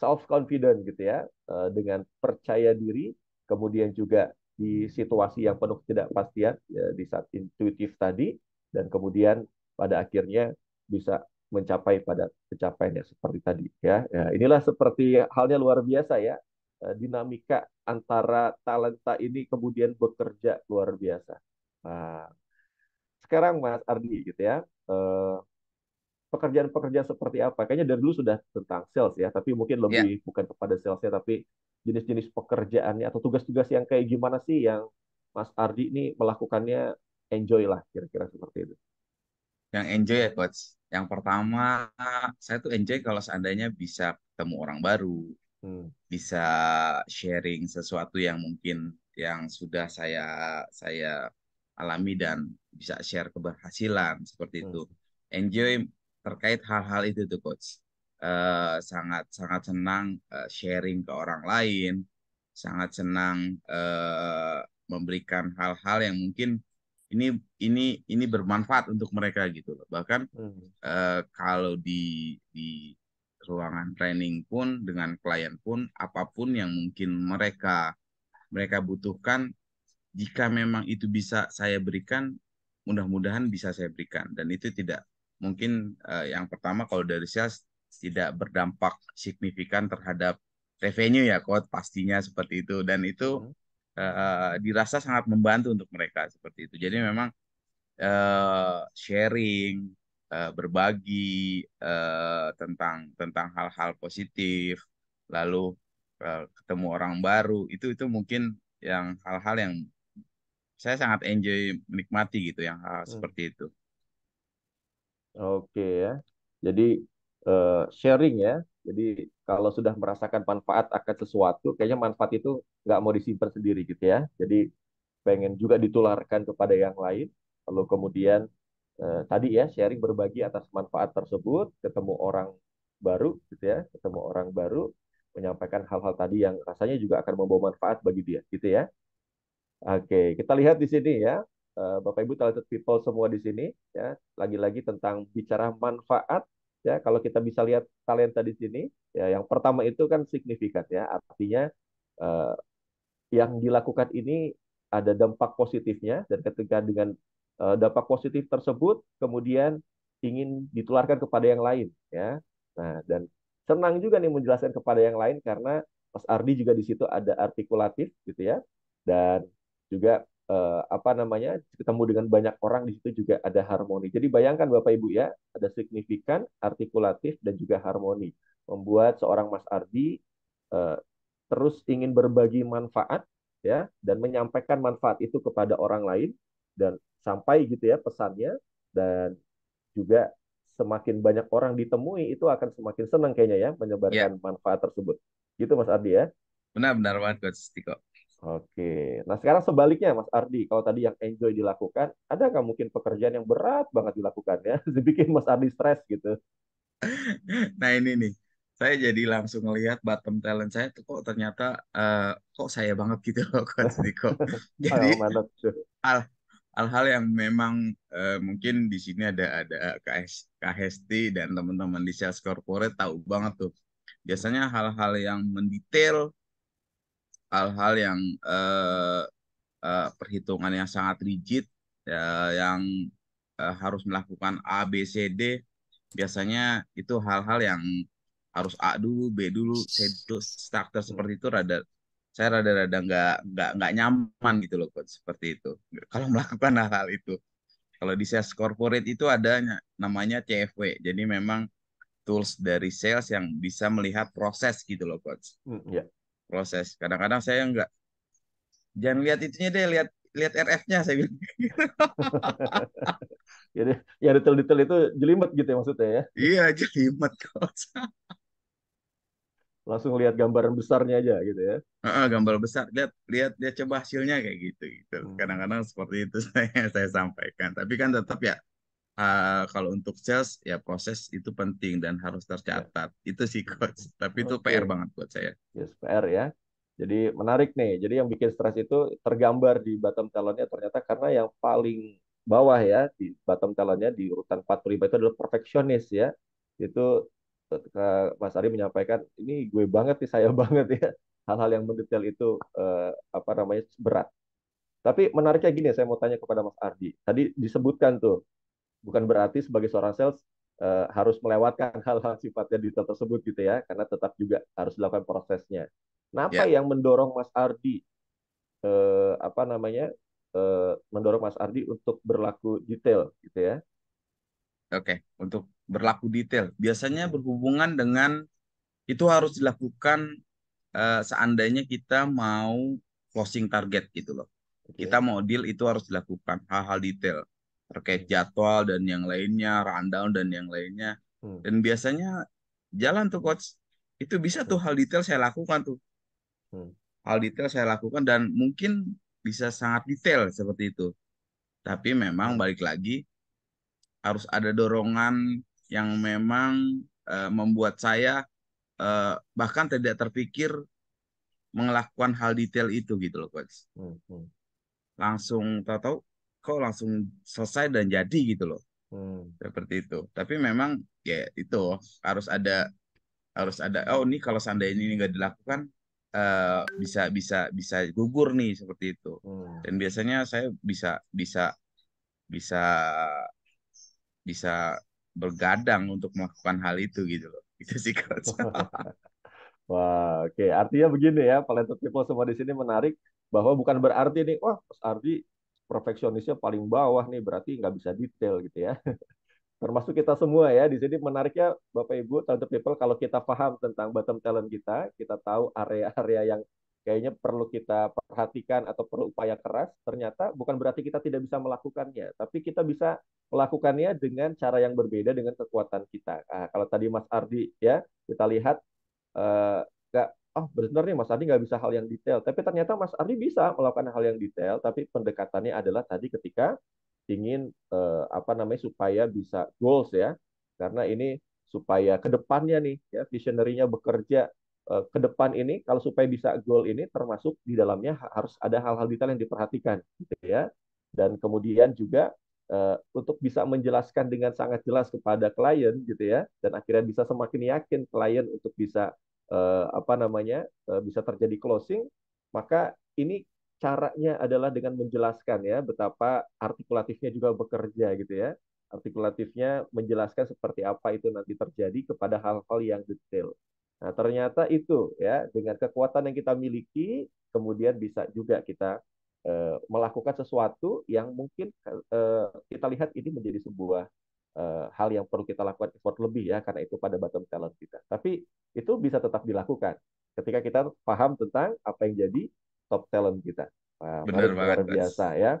self confident gitu ya eh, dengan percaya diri kemudian juga di situasi yang penuh tidak ketidakpastian ya, di saat intuitif tadi dan kemudian pada akhirnya bisa mencapai pada pencapaian seperti tadi ya. ya inilah seperti halnya luar biasa ya eh, dinamika antara talenta ini kemudian bekerja luar biasa. Nah, sekarang Mas Ardi gitu ya, eh, pekerjaan-pekerjaan seperti apa? Kayaknya dari dulu sudah tentang sales ya, tapi mungkin ya. lebih yeah. bukan kepada salesnya, tapi jenis-jenis pekerjaannya atau tugas-tugas yang kayak gimana sih yang Mas Ardi ini melakukannya enjoy lah kira-kira seperti itu. Yang enjoy ya coach. Yang pertama saya tuh enjoy kalau seandainya bisa ketemu orang baru, hmm. bisa sharing sesuatu yang mungkin yang sudah saya saya alami dan bisa share keberhasilan seperti hmm. itu. Enjoy terkait hal-hal itu tuh coach eh, sangat sangat senang eh, sharing ke orang lain sangat senang eh, memberikan hal-hal yang mungkin ini ini ini bermanfaat untuk mereka gitu loh bahkan hmm. kalau di di ruangan training pun dengan klien pun apapun yang mungkin mereka mereka butuhkan jika memang itu bisa saya berikan mudah-mudahan bisa saya berikan dan itu tidak mungkin uh, yang pertama kalau dari saya tidak berdampak signifikan terhadap revenue ya kuat pastinya seperti itu dan itu uh, dirasa sangat membantu untuk mereka seperti itu. Jadi memang uh, sharing, uh, berbagi uh, tentang tentang hal-hal positif, lalu uh, ketemu orang baru itu itu mungkin yang hal-hal yang saya sangat enjoy menikmati gitu yang hal, -hal hmm. seperti itu. Oke ya. Jadi uh, sharing ya. Jadi kalau sudah merasakan manfaat akan sesuatu, kayaknya manfaat itu nggak mau disimpan sendiri gitu ya. Jadi pengen juga ditularkan kepada yang lain. Lalu kemudian uh, tadi ya sharing berbagi atas manfaat tersebut, ketemu orang baru gitu ya, ketemu orang baru, menyampaikan hal-hal tadi yang rasanya juga akan membawa manfaat bagi dia gitu ya. Oke, kita lihat di sini ya. Eh, Bapak Ibu talented people semua di sini ya lagi-lagi tentang bicara manfaat ya kalau kita bisa lihat talenta di sini ya yang pertama itu kan signifikan ya artinya eh, yang dilakukan ini ada dampak positifnya dan ketika dengan eh, dampak positif tersebut kemudian ingin ditularkan kepada yang lain ya nah dan senang juga nih menjelaskan kepada yang lain karena Mas Ardi juga di situ ada artikulatif gitu ya dan juga eh, apa namanya ketemu dengan banyak orang di situ juga ada harmoni. Jadi bayangkan Bapak Ibu ya, ada signifikan, artikulatif dan juga harmoni. Membuat seorang Mas Ardi eh, terus ingin berbagi manfaat ya dan menyampaikan manfaat itu kepada orang lain dan sampai gitu ya pesannya dan juga semakin banyak orang ditemui itu akan semakin senang kayaknya ya menyebarkan yeah. manfaat tersebut. Gitu Mas Ardi ya. Benar benar banget Coach Tiko. Oke, nah sekarang sebaliknya Mas Ardi, kalau tadi yang enjoy dilakukan, ada nggak mungkin pekerjaan yang berat banget dilakukan ya, bikin Mas Ardi stres gitu? Nah ini nih, saya jadi langsung ngelihat bottom talent saya tuh kok ternyata uh, kok saya banget gitu loh Coach Rico. jadi oh, hal hal-hal yang memang uh, mungkin di sini ada ada KS, KHST dan teman-teman di sales corporate tahu banget tuh. Biasanya hal-hal yang mendetail hal-hal yang uh, uh, perhitungan yang sangat rigid ya, yang uh, harus melakukan A B C D biasanya itu hal-hal yang harus A dulu B dulu C dulu struktur seperti itu rada saya rada-rada nggak nggak nggak nyaman gitu loh coach seperti itu kalau melakukan hal-hal itu kalau di sales corporate itu ada namanya CFW jadi memang tools dari sales yang bisa melihat proses gitu loh coach. Mm, yeah proses. Kadang-kadang saya enggak. Jangan lihat itunya deh, lihat lihat RF-nya saya bilang. Jadi ya detail-detail itu jelimet gitu ya maksudnya ya. Iya, jelimet Langsung lihat gambaran besarnya aja gitu ya. Uh, gambar besar, lihat lihat dia coba hasilnya kayak gitu gitu. Hmm. Kadang-kadang seperti itu saya saya sampaikan. Tapi kan tetap ya uh, kalau untuk sales ya proses itu penting dan harus tercatat. Ya. Itu sih coach. Tapi itu okay. PR banget buat saya. Yes, PR ya. Jadi menarik nih. Jadi yang bikin stres itu tergambar di bottom talentnya ternyata karena yang paling bawah ya di bottom talentnya di urutan 45 itu adalah perfeksionis ya. Itu Mas Ari menyampaikan ini gue banget nih saya banget ya hal-hal yang mendetail itu eh, apa namanya berat. Tapi menariknya gini, saya mau tanya kepada Mas Ardi. Tadi disebutkan tuh bukan berarti sebagai seorang sales uh, harus melewatkan hal-hal sifatnya detail tersebut gitu ya, karena tetap juga harus dilakukan prosesnya. Nah, yeah. yang mendorong Mas Ardi uh, apa namanya uh, mendorong Mas Ardi untuk berlaku detail gitu ya? Oke, okay. untuk berlaku detail biasanya hmm. berhubungan dengan itu harus dilakukan uh, seandainya kita mau closing target gitu loh. Okay. Kita mau deal itu harus dilakukan hal-hal detail terkait jadwal dan yang lainnya, rundown dan yang lainnya. Hmm. Dan biasanya jalan tuh coach. Itu bisa tuh hmm. hal detail saya lakukan tuh. Hmm. Hal detail saya lakukan dan mungkin bisa sangat detail seperti itu. Tapi memang hmm. balik lagi harus ada dorongan yang memang uh, membuat saya uh, bahkan tidak terpikir melakukan hal detail itu gitu loh coach. Hmm. hmm. Langsung tahu-tahu kok langsung selesai dan jadi gitu loh hmm. seperti itu tapi memang ya itu harus ada harus ada oh ini kalau seandainya ini nggak dilakukan uh, bisa bisa bisa gugur nih seperti itu hmm. dan biasanya saya bisa bisa bisa bisa bergadang untuk melakukan hal itu gitu loh itu sih coach Wah, oke. Okay. Artinya begini ya, paling People semua di sini menarik bahwa bukan berarti nih, wah Mas Ardi perfeksionisnya paling bawah nih berarti nggak bisa detail gitu ya termasuk kita semua ya di sini menariknya bapak ibu tante people kalau kita paham tentang bottom talent kita kita tahu area-area yang kayaknya perlu kita perhatikan atau perlu upaya keras ternyata bukan berarti kita tidak bisa melakukannya tapi kita bisa melakukannya dengan cara yang berbeda dengan kekuatan kita nah, kalau tadi Mas Ardi ya kita lihat eh, nggak oh ah, benar nih Mas Ardi nggak bisa hal yang detail. Tapi ternyata Mas Ardi bisa melakukan hal yang detail, tapi pendekatannya adalah tadi ketika ingin eh, apa namanya supaya bisa goals ya, karena ini supaya kedepannya nih ya visionerinya bekerja eh, ke depan ini kalau supaya bisa goal ini termasuk di dalamnya harus ada hal-hal detail yang diperhatikan gitu ya dan kemudian juga uh, untuk bisa menjelaskan dengan sangat jelas kepada klien gitu ya dan akhirnya bisa semakin yakin klien untuk bisa eh, apa namanya eh, bisa terjadi closing, maka ini caranya adalah dengan menjelaskan ya betapa artikulatifnya juga bekerja gitu ya. Artikulatifnya menjelaskan seperti apa itu nanti terjadi kepada hal-hal yang detail. Nah, ternyata itu ya dengan kekuatan yang kita miliki kemudian bisa juga kita eh, melakukan sesuatu yang mungkin eh, kita lihat ini menjadi sebuah Eh, hal yang perlu kita lakukan effort lebih ya karena itu pada bottom talent kita. Tapi itu bisa tetap dilakukan ketika kita paham tentang apa yang jadi top talent kita. Benar banget. Luar biasa ya.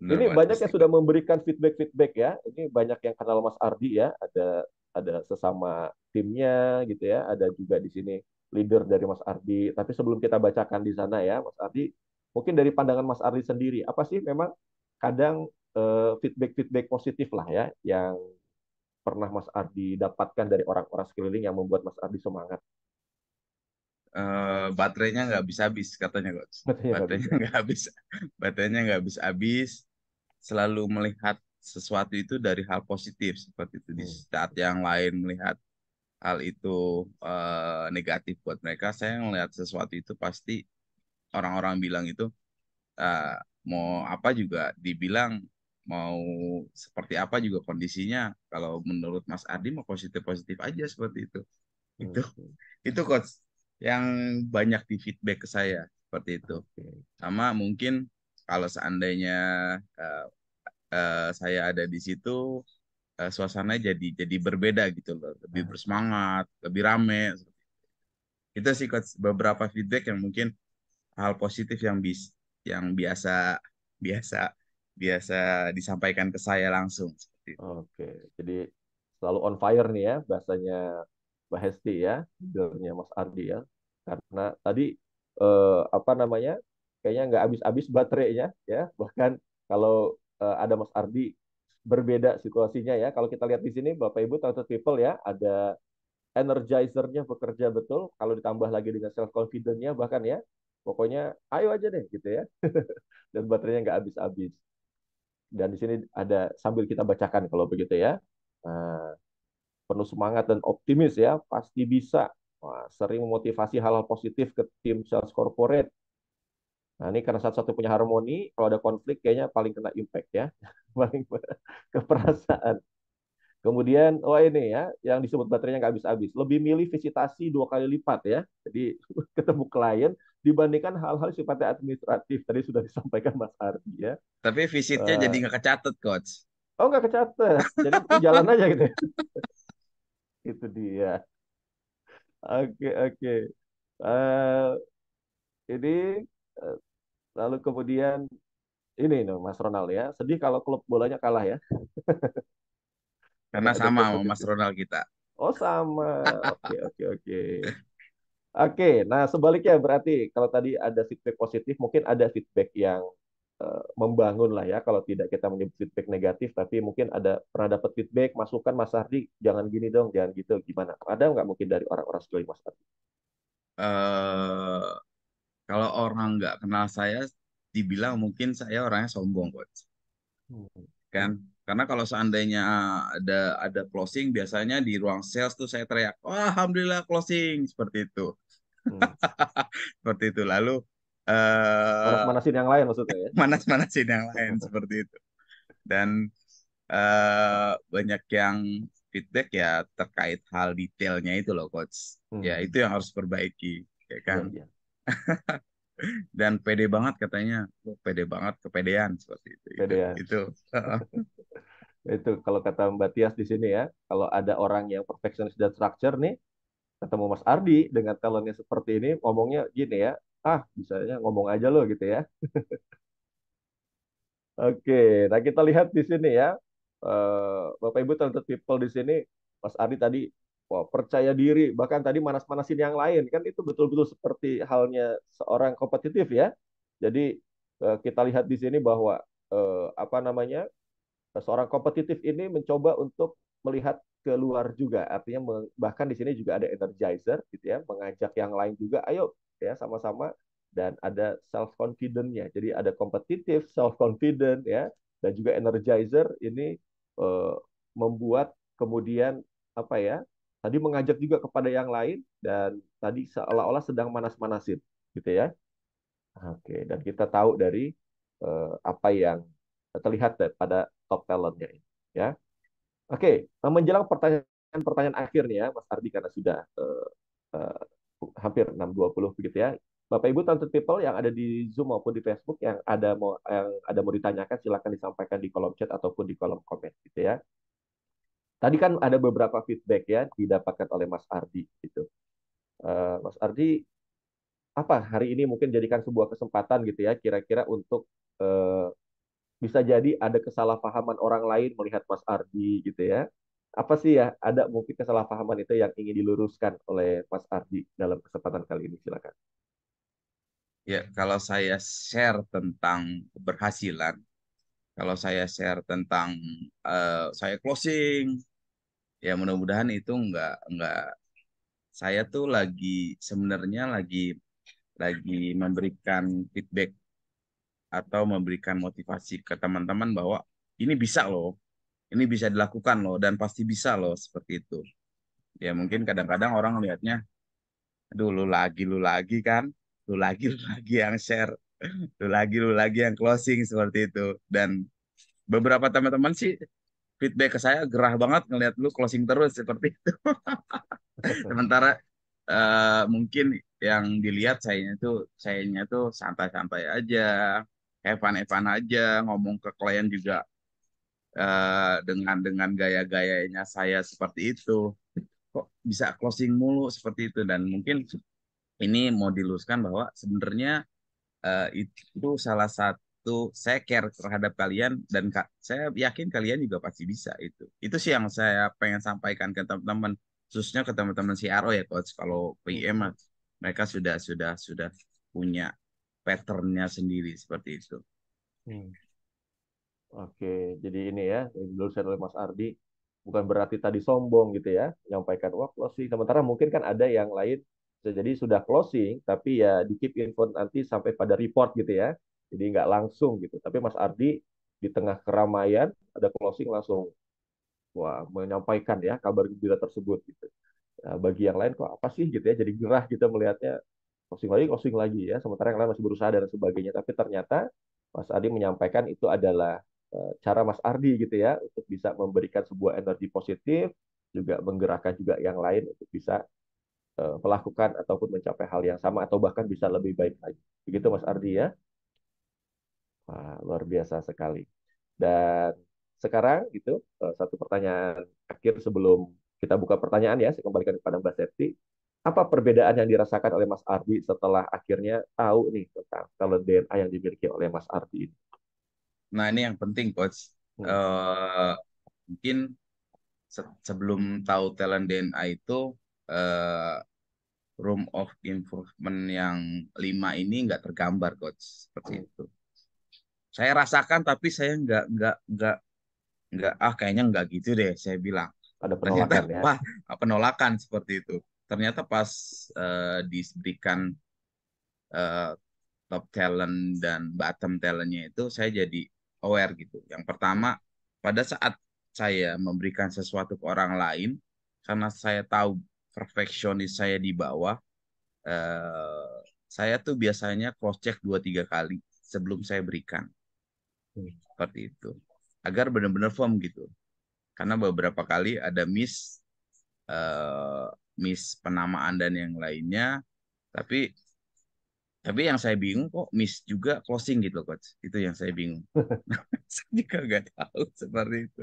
Bener ini banyak yang sudah memberikan feedback-feedback ya. Ini banyak yang kenal Mas Ardi ya. Ada ada sesama timnya gitu ya. Ada juga di sini leader dari Mas Ardi. Tapi sebelum kita bacakan di sana ya, Mas Ardi, mungkin dari pandangan Mas Ardi sendiri, apa sih memang kadang Eh, feedback-feedback positif lah ya yang pernah Mas Ardi dapatkan dari orang-orang sekeliling yang membuat Mas Ardi semangat? Uh, baterainya nggak bisa habis katanya coach. Baterainya nggak habis, baterainya nggak habis-habis. Selalu melihat sesuatu itu dari hal positif seperti itu. Di hmm. saat yang lain melihat hal itu uh, negatif buat mereka, saya melihat sesuatu itu pasti orang-orang bilang itu uh, mau apa juga dibilang mau seperti apa juga kondisinya kalau menurut Mas Adi mau positif positif aja seperti itu hmm. itu itu coach yang banyak di feedback ke saya seperti itu sama mungkin kalau seandainya uh, uh, saya ada di situ uh, suasana jadi jadi berbeda gitu loh lebih ah. bersemangat lebih rame itu sih coach beberapa feedback yang mungkin hal positif yang bis yang biasa biasa biasa disampaikan ke saya langsung. Oke, jadi selalu on fire nih ya bahasanya Mbak Hesti ya, leadernya Mas Ardi ya. Karena tadi eh, apa namanya? Kayaknya nggak habis-habis baterainya ya. Bahkan kalau eh, ada Mas Ardi berbeda situasinya ya. Kalau kita lihat di sini Bapak Ibu talented people ya, ada energizernya bekerja betul. Kalau ditambah lagi dengan self confidence-nya bahkan ya, pokoknya ayo aja deh gitu ya. Dan baterainya nggak habis-habis dan di sini ada sambil kita bacakan kalau begitu ya. Nah, penuh semangat dan optimis ya, pasti bisa. Wah, sering memotivasi hal-hal positif ke tim sales corporate. Nah, ini karena satu-satu punya harmoni, kalau ada konflik kayaknya paling kena impact ya, paling keperasaan. perasaan. Kemudian, oh ini ya, yang disebut baterainya nggak habis-habis. Lebih milih visitasi dua kali lipat ya. Jadi ketemu klien, dibandingkan hal-hal sifatnya administratif tadi sudah disampaikan Mas Ardi ya. Tapi visitnya uh, jadi nggak kecatat coach. Oh nggak kecatat, jadi jalan aja gitu. Ya. Itu dia. Oke okay, oke. Okay. Uh, eh, ini uh, lalu kemudian ini nih Mas Ronald ya sedih kalau klub bolanya kalah ya. Karena sama sama Mas Ronald kita. Oh sama. Oke okay, oke okay, oke. Okay. Oke, nah sebaliknya berarti kalau tadi ada feedback positif, mungkin ada feedback yang uh, membangun lah ya. Kalau tidak kita menyebut feedback negatif, tapi mungkin ada pernah dapat feedback, masukan Mas Ardi, jangan gini dong, jangan gitu, gimana? Ada nggak mungkin dari orang-orang sekeliling Mas Ardi? Uh, kalau orang nggak kenal saya, dibilang mungkin saya orangnya sombong, coach. Hmm. Kan? Karena kalau seandainya ada ada closing, biasanya di ruang sales tuh saya teriak, oh, alhamdulillah closing seperti itu. Hmm. seperti itu. Lalu uh, eh, mana manasin yang lain maksudnya ya? manas-manasin yang lain seperti itu. Dan uh, banyak yang feedback ya terkait hal detailnya itu loh coach. Hmm. Ya itu yang harus perbaiki, ya iya, kan? Ya, ya. dan pede banget katanya, pede banget kepedean seperti itu. Gitu. Pedean. Itu. itu itu kalau kata Mbak Tias di sini ya kalau ada orang yang perfectionist dan structure nih ketemu Mas Ardi dengan talentnya seperti ini ngomongnya gini ya ah misalnya ngomong aja lo gitu ya Oke, nah kita lihat di sini ya, eh, Bapak Ibu talented people di sini, Mas Ardi tadi wah, percaya diri, bahkan tadi manas-manasin yang lain kan itu betul-betul seperti halnya seorang kompetitif ya. Jadi eh, kita lihat di sini bahwa eh, apa namanya seorang kompetitif ini mencoba untuk melihat keluar juga artinya bahkan di sini juga ada energizer gitu ya mengajak yang lain juga ayo ya sama-sama dan ada self confidence-nya. jadi ada kompetitif self confident ya dan juga energizer ini eh, membuat kemudian apa ya tadi mengajak juga kepada yang lain dan tadi seolah-olah sedang manas-manasin gitu ya oke dan kita tahu dari eh, apa yang terlihat pada top talentnya ini ya oke nah, menjelang pertanyaan pertanyaan akhir nih ya Mas Ardi karena sudah uh, uh, hampir 6.20 begitu ya Bapak Ibu tante People yang ada di Zoom maupun di Facebook yang ada mau yang ada mau ditanyakan silakan disampaikan di kolom chat ataupun di kolom komen gitu ya. Tadi kan ada beberapa feedback ya didapatkan oleh Mas Ardi gitu. Uh, Mas Ardi apa hari ini mungkin jadikan sebuah kesempatan gitu ya kira-kira untuk uh, bisa jadi ada kesalahpahaman orang lain melihat Mas Ardi gitu ya. Apa sih ya ada mungkin kesalahpahaman itu yang ingin diluruskan oleh Mas Ardi dalam kesempatan kali ini silakan. Ya, kalau saya share tentang keberhasilan, kalau saya share tentang uh, saya closing, ya mudah-mudahan itu enggak enggak saya tuh lagi sebenarnya lagi lagi memberikan feedback atau memberikan motivasi ke teman-teman bahwa ini bisa loh, ini bisa dilakukan loh dan pasti bisa loh seperti itu. Ya mungkin kadang-kadang orang lihatnya, aduh lu lagi lu lagi kan, lu lagi lu lagi yang share, lu lagi lu lagi yang closing seperti itu. Dan beberapa teman-teman sih feedback ke saya gerah banget ngelihat lu closing terus seperti itu. Sementara uh, mungkin yang dilihat sayanya tuh sayanya tuh santai-santai aja Evan-Evan aja ngomong ke klien juga uh, dengan dengan gaya-gayanya saya seperti itu kok bisa closing mulu seperti itu dan mungkin ini mau diluskan bahwa sebenarnya uh, itu salah satu saya care terhadap kalian dan ka, saya yakin kalian juga pasti bisa itu itu sih yang saya pengen sampaikan ke teman-teman khususnya ke teman-teman CRO ya coach kalau PM mereka sudah sudah sudah punya patternnya sendiri seperti itu. Hmm. Oke, jadi ini ya yang diluruskan oleh Mas Ardi bukan berarti tadi sombong gitu ya menyampaikan wah closing sementara mungkin kan ada yang lain jadi sudah closing tapi ya di keep info nanti sampai pada report gitu ya jadi nggak langsung gitu tapi Mas Ardi di tengah keramaian ada closing langsung wah menyampaikan ya kabar gembira tersebut gitu nah, bagi yang lain kok apa sih gitu ya jadi gerah kita gitu, melihatnya closing lagi, closing lagi ya. Sementara yang lain masih berusaha dan sebagainya. Tapi ternyata Mas Ardi menyampaikan itu adalah eh, cara Mas Ardi gitu ya untuk bisa memberikan sebuah energi positif juga menggerakkan juga yang lain untuk bisa eh, melakukan ataupun mencapai hal yang sama atau bahkan bisa lebih baik lagi. Begitu Mas Ardi ya. Wah, luar biasa sekali. Dan sekarang gitu eh, satu pertanyaan akhir sebelum kita buka pertanyaan ya, saya kembalikan kepada Mbak Septi apa perbedaan yang dirasakan oleh Mas Ardi setelah akhirnya tahu nih tentang talent DNA yang dimiliki oleh Mas Ardi ini? Nah ini yang penting coach. Hmm. Uh, mungkin se sebelum tahu talent DNA itu uh, room of improvement yang lima ini nggak tergambar coach seperti hmm. itu. Saya rasakan tapi saya nggak nggak nggak nggak ah kayaknya nggak gitu deh saya bilang. Ada penolakan Ternyata, ya. Apa, penolakan seperti itu ternyata pas uh, diberikan uh, top talent dan bottom talentnya itu saya jadi aware gitu. Yang pertama pada saat saya memberikan sesuatu ke orang lain karena saya tahu perfeksionis saya di bawah uh, saya tuh biasanya cross check dua tiga kali sebelum saya berikan seperti itu agar benar-benar firm gitu karena beberapa kali ada miss Uh, miss penamaan dan yang lainnya tapi tapi yang saya bingung kok miss juga closing gitu loh coach itu yang saya bingung saya juga nggak tahu seperti itu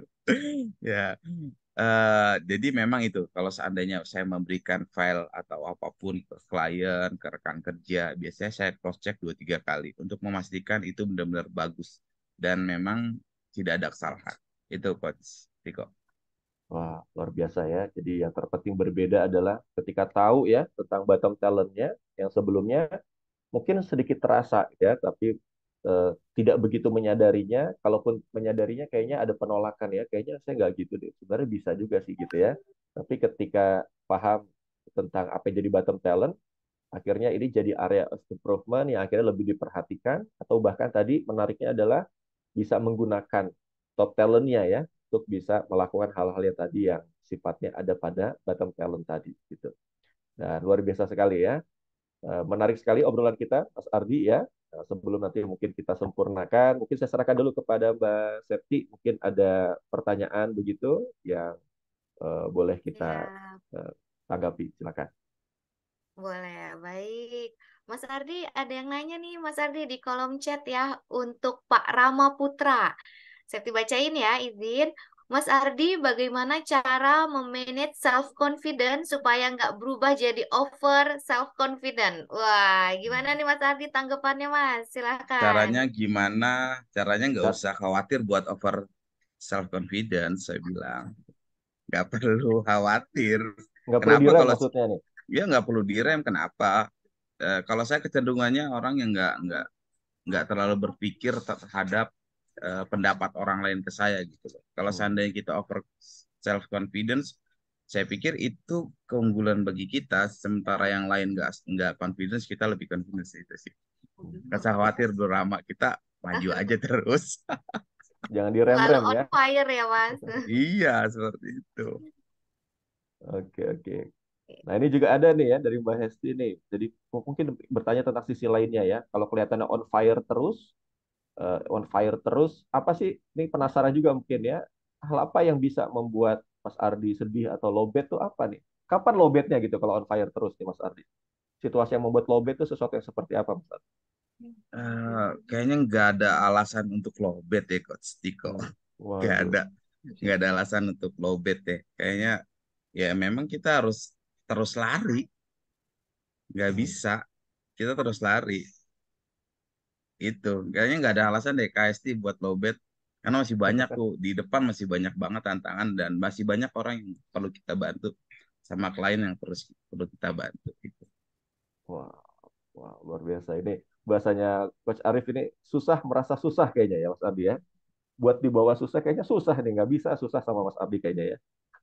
ya uh, jadi memang itu kalau seandainya saya memberikan file atau apapun ke klien ke rekan kerja biasanya saya cross check dua tiga kali untuk memastikan itu benar-benar bagus dan memang tidak ada kesalahan itu coach Tiko Wah, luar biasa ya. Jadi yang terpenting berbeda adalah ketika tahu ya tentang bottom talentnya yang sebelumnya mungkin sedikit terasa ya, tapi eh, tidak begitu menyadarinya. Kalaupun menyadarinya kayaknya ada penolakan ya, kayaknya saya nggak gitu deh. Sebenarnya bisa juga sih gitu ya. Tapi ketika paham tentang apa yang jadi bottom talent, akhirnya ini jadi area improvement yang akhirnya lebih diperhatikan atau bahkan tadi menariknya adalah bisa menggunakan top talentnya ya untuk bisa melakukan hal-hal yang tadi yang sifatnya ada pada bottom talent tadi gitu. Nah, luar biasa sekali ya. Eh, menarik sekali obrolan kita, Mas Ardi ya. Nah, sebelum nanti mungkin kita sempurnakan, mungkin saya serahkan dulu kepada Mbak Septi. Mungkin ada pertanyaan begitu yang uh, boleh kita ya. uh, tanggapi. Silakan. Boleh, baik. Mas Ardi, ada yang nanya nih Mas Ardi di kolom chat ya untuk Pak Rama Putra. Septi bacain ya, izin. Mas Ardi, bagaimana cara memanage self confidence supaya nggak berubah jadi over self confidence Wah, gimana nih Mas Ardi tanggapannya Mas? Silahkan. Caranya gimana? Caranya nggak usah khawatir buat over self confidence saya bilang. Nggak perlu khawatir. Nggak perlu direm kalau, maksudnya nih? Ya nggak perlu direm, kenapa? Eh, kalau saya kecenderungannya orang yang nggak nggak nggak terlalu berpikir terhadap uh, pendapat orang lain ke saya gitu loh. Kalau hmm. seandainya kita over self confidence, saya pikir itu keunggulan bagi kita sementara yang lain nggak nggak confidence kita lebih confidence itu sih hmm. Gak usah khawatir berlama kita maju aja terus jangan direm-rem ya on fire ya mas iya seperti itu oke okay, oke okay. nah ini juga ada nih ya dari mbak Hesti nih jadi mungkin bertanya tentang sisi lainnya ya kalau kelihatannya on fire terus uh, on fire terus. Apa sih? Ini penasaran juga mungkin ya. Hal apa yang bisa membuat Mas Ardi sedih atau lobet tuh apa nih? Kapan lobetnya gitu kalau on fire terus nih Mas Ardi? Situasi yang membuat lobet itu sesuatu yang seperti apa Mas Ardi? Uh, kayaknya nggak ada alasan untuk lobet ya Coach Tiko. Wow. Hmm. Nggak ada nggak ada alasan untuk lobet ya. Kayaknya ya memang kita harus terus lari. Gak hmm. bisa. Kita terus lari itu, kayaknya nggak ada alasan deh KST buat lowbat karena masih iya, banyak tuh di depan masih banyak banget tantangan dan masih banyak orang yang perlu kita bantu sama klien yang terus perlu kita bantu gitu. Wow, wow luar biasa ini bahasanya Coach Arif ini susah merasa susah kayaknya ya Mas Abi ya. Buat dibawa susah kayaknya susah nih nggak bisa susah sama Mas Abi kayaknya ya.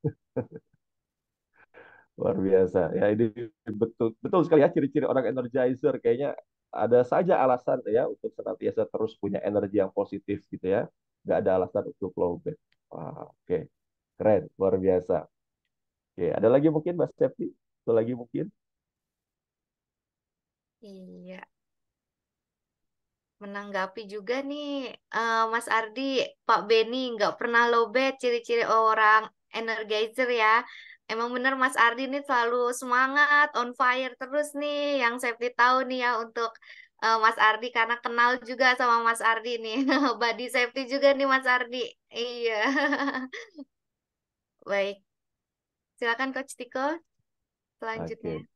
luar biasa ya ini betul betul sekali ya ciri-ciri orang energizer kayaknya ada saja alasan ya untuk senantiasa terus punya energi yang positif gitu ya. Gak ada alasan untuk low back. Wah, oke. Okay. Keren, luar biasa. Oke, okay. ada lagi mungkin Mas Septi? Satu lagi mungkin? Iya. Menanggapi juga nih uh, Mas Ardi, Pak Beni nggak pernah low bat. ciri-ciri orang energizer ya. Emang bener Mas Ardi ini selalu semangat, on fire terus nih yang safety tahu nih ya untuk uh, Mas Ardi karena kenal juga sama Mas Ardi nih. Body safety juga nih Mas Ardi. Iya. Baik. Silakan Coach Tiko selanjutnya. Oke.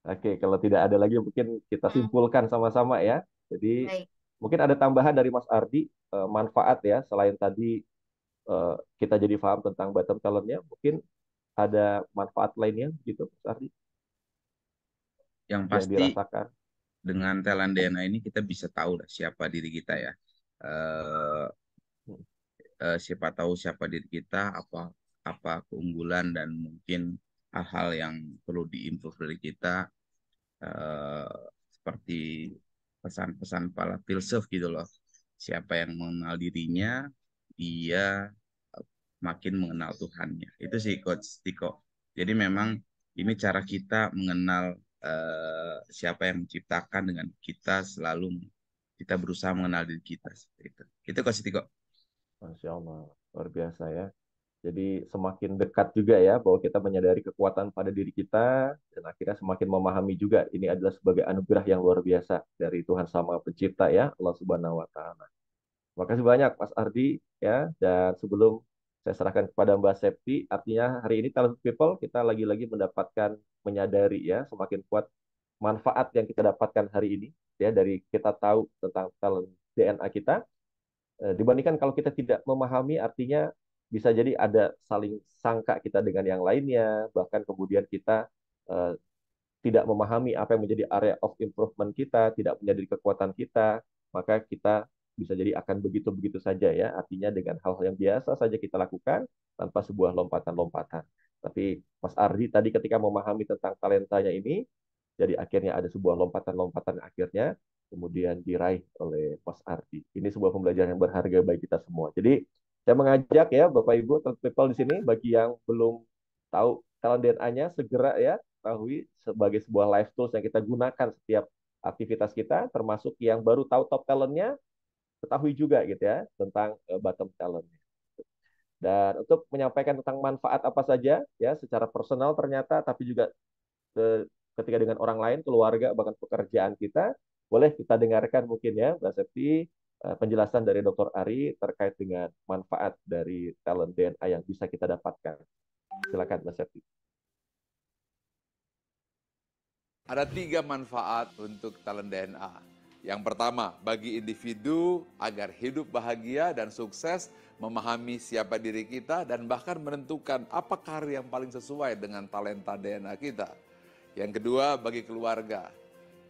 Oke, kalau tidak ada lagi mungkin kita hmm. simpulkan sama-sama ya. Jadi Baik. mungkin ada tambahan dari Mas Ardi eh, manfaat ya selain tadi eh, kita jadi paham tentang bottom talentnya, mungkin ada manfaat lainnya gitu Mas Ardi? Yang pasti yang dengan telan hmm. DNA ini kita bisa tahu lah siapa diri kita ya. Uh, uh, siapa tahu siapa diri kita, apa apa keunggulan dan mungkin hal-hal yang perlu diimprove dari kita uh, seperti pesan-pesan para filsuf gitu loh siapa yang mengenal dirinya dia makin mengenal Tuhannya. Itu sih Coach Tiko. Jadi memang ini cara kita mengenal uh, siapa yang menciptakan dengan kita selalu kita berusaha mengenal diri kita seperti itu. Itu Coach Tiko. Masya Allah, luar biasa ya. Jadi semakin dekat juga ya bahwa kita menyadari kekuatan pada diri kita dan akhirnya semakin memahami juga ini adalah sebagai anugerah yang luar biasa dari Tuhan Sama Pencipta ya Allah Subhanahu wa taala. Terima kasih banyak Mas Ardi ya dan sebelum saya serahkan kepada Mbak Septi. Artinya hari ini Talent People kita lagi-lagi mendapatkan menyadari ya semakin kuat manfaat yang kita dapatkan hari ini ya dari kita tahu tentang talent DNA kita e, dibandingkan kalau kita tidak memahami artinya bisa jadi ada saling sangka kita dengan yang lainnya bahkan kemudian kita e, tidak memahami apa yang menjadi area of improvement kita tidak menjadi kekuatan kita maka kita bisa jadi akan begitu-begitu saja ya. Artinya dengan hal-hal yang biasa saja kita lakukan tanpa sebuah lompatan-lompatan. Tapi Mas Ardi tadi ketika memahami tentang talentanya ini, jadi akhirnya ada sebuah lompatan-lompatan akhirnya kemudian diraih oleh Mas Ardi. Ini sebuah pembelajaran yang berharga bagi kita semua. Jadi saya mengajak ya Bapak Ibu people di sini bagi yang belum tahu talent DNA-nya segera ya ketahui sebagai sebuah life tools yang kita gunakan setiap aktivitas kita, termasuk yang baru tahu top talentnya, ketahui juga gitu ya tentang uh, bottom talent. Dan untuk menyampaikan tentang manfaat apa saja ya secara personal ternyata tapi juga ke, eh, ketika dengan orang lain, keluarga bahkan pekerjaan kita, boleh kita dengarkan mungkin ya Mbak Septi eh, penjelasan dari Dr. Ari terkait dengan manfaat dari talent DNA yang bisa kita dapatkan. Silakan mbak Septi. Ada tiga manfaat untuk talent DNA. Yang pertama, bagi individu agar hidup bahagia dan sukses, memahami siapa diri kita dan bahkan menentukan apa karir yang paling sesuai dengan talenta DNA kita. Yang kedua, bagi keluarga.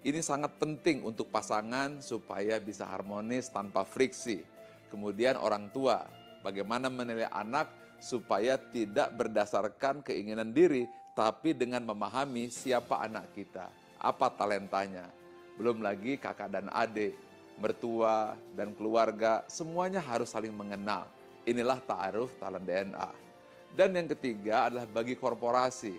Ini sangat penting untuk pasangan supaya bisa harmonis tanpa friksi. Kemudian orang tua, bagaimana menilai anak supaya tidak berdasarkan keinginan diri, tapi dengan memahami siapa anak kita, apa talentanya, belum lagi kakak dan adik, mertua dan keluarga, semuanya harus saling mengenal. Inilah ta'aruf talent DNA. Dan yang ketiga adalah bagi korporasi.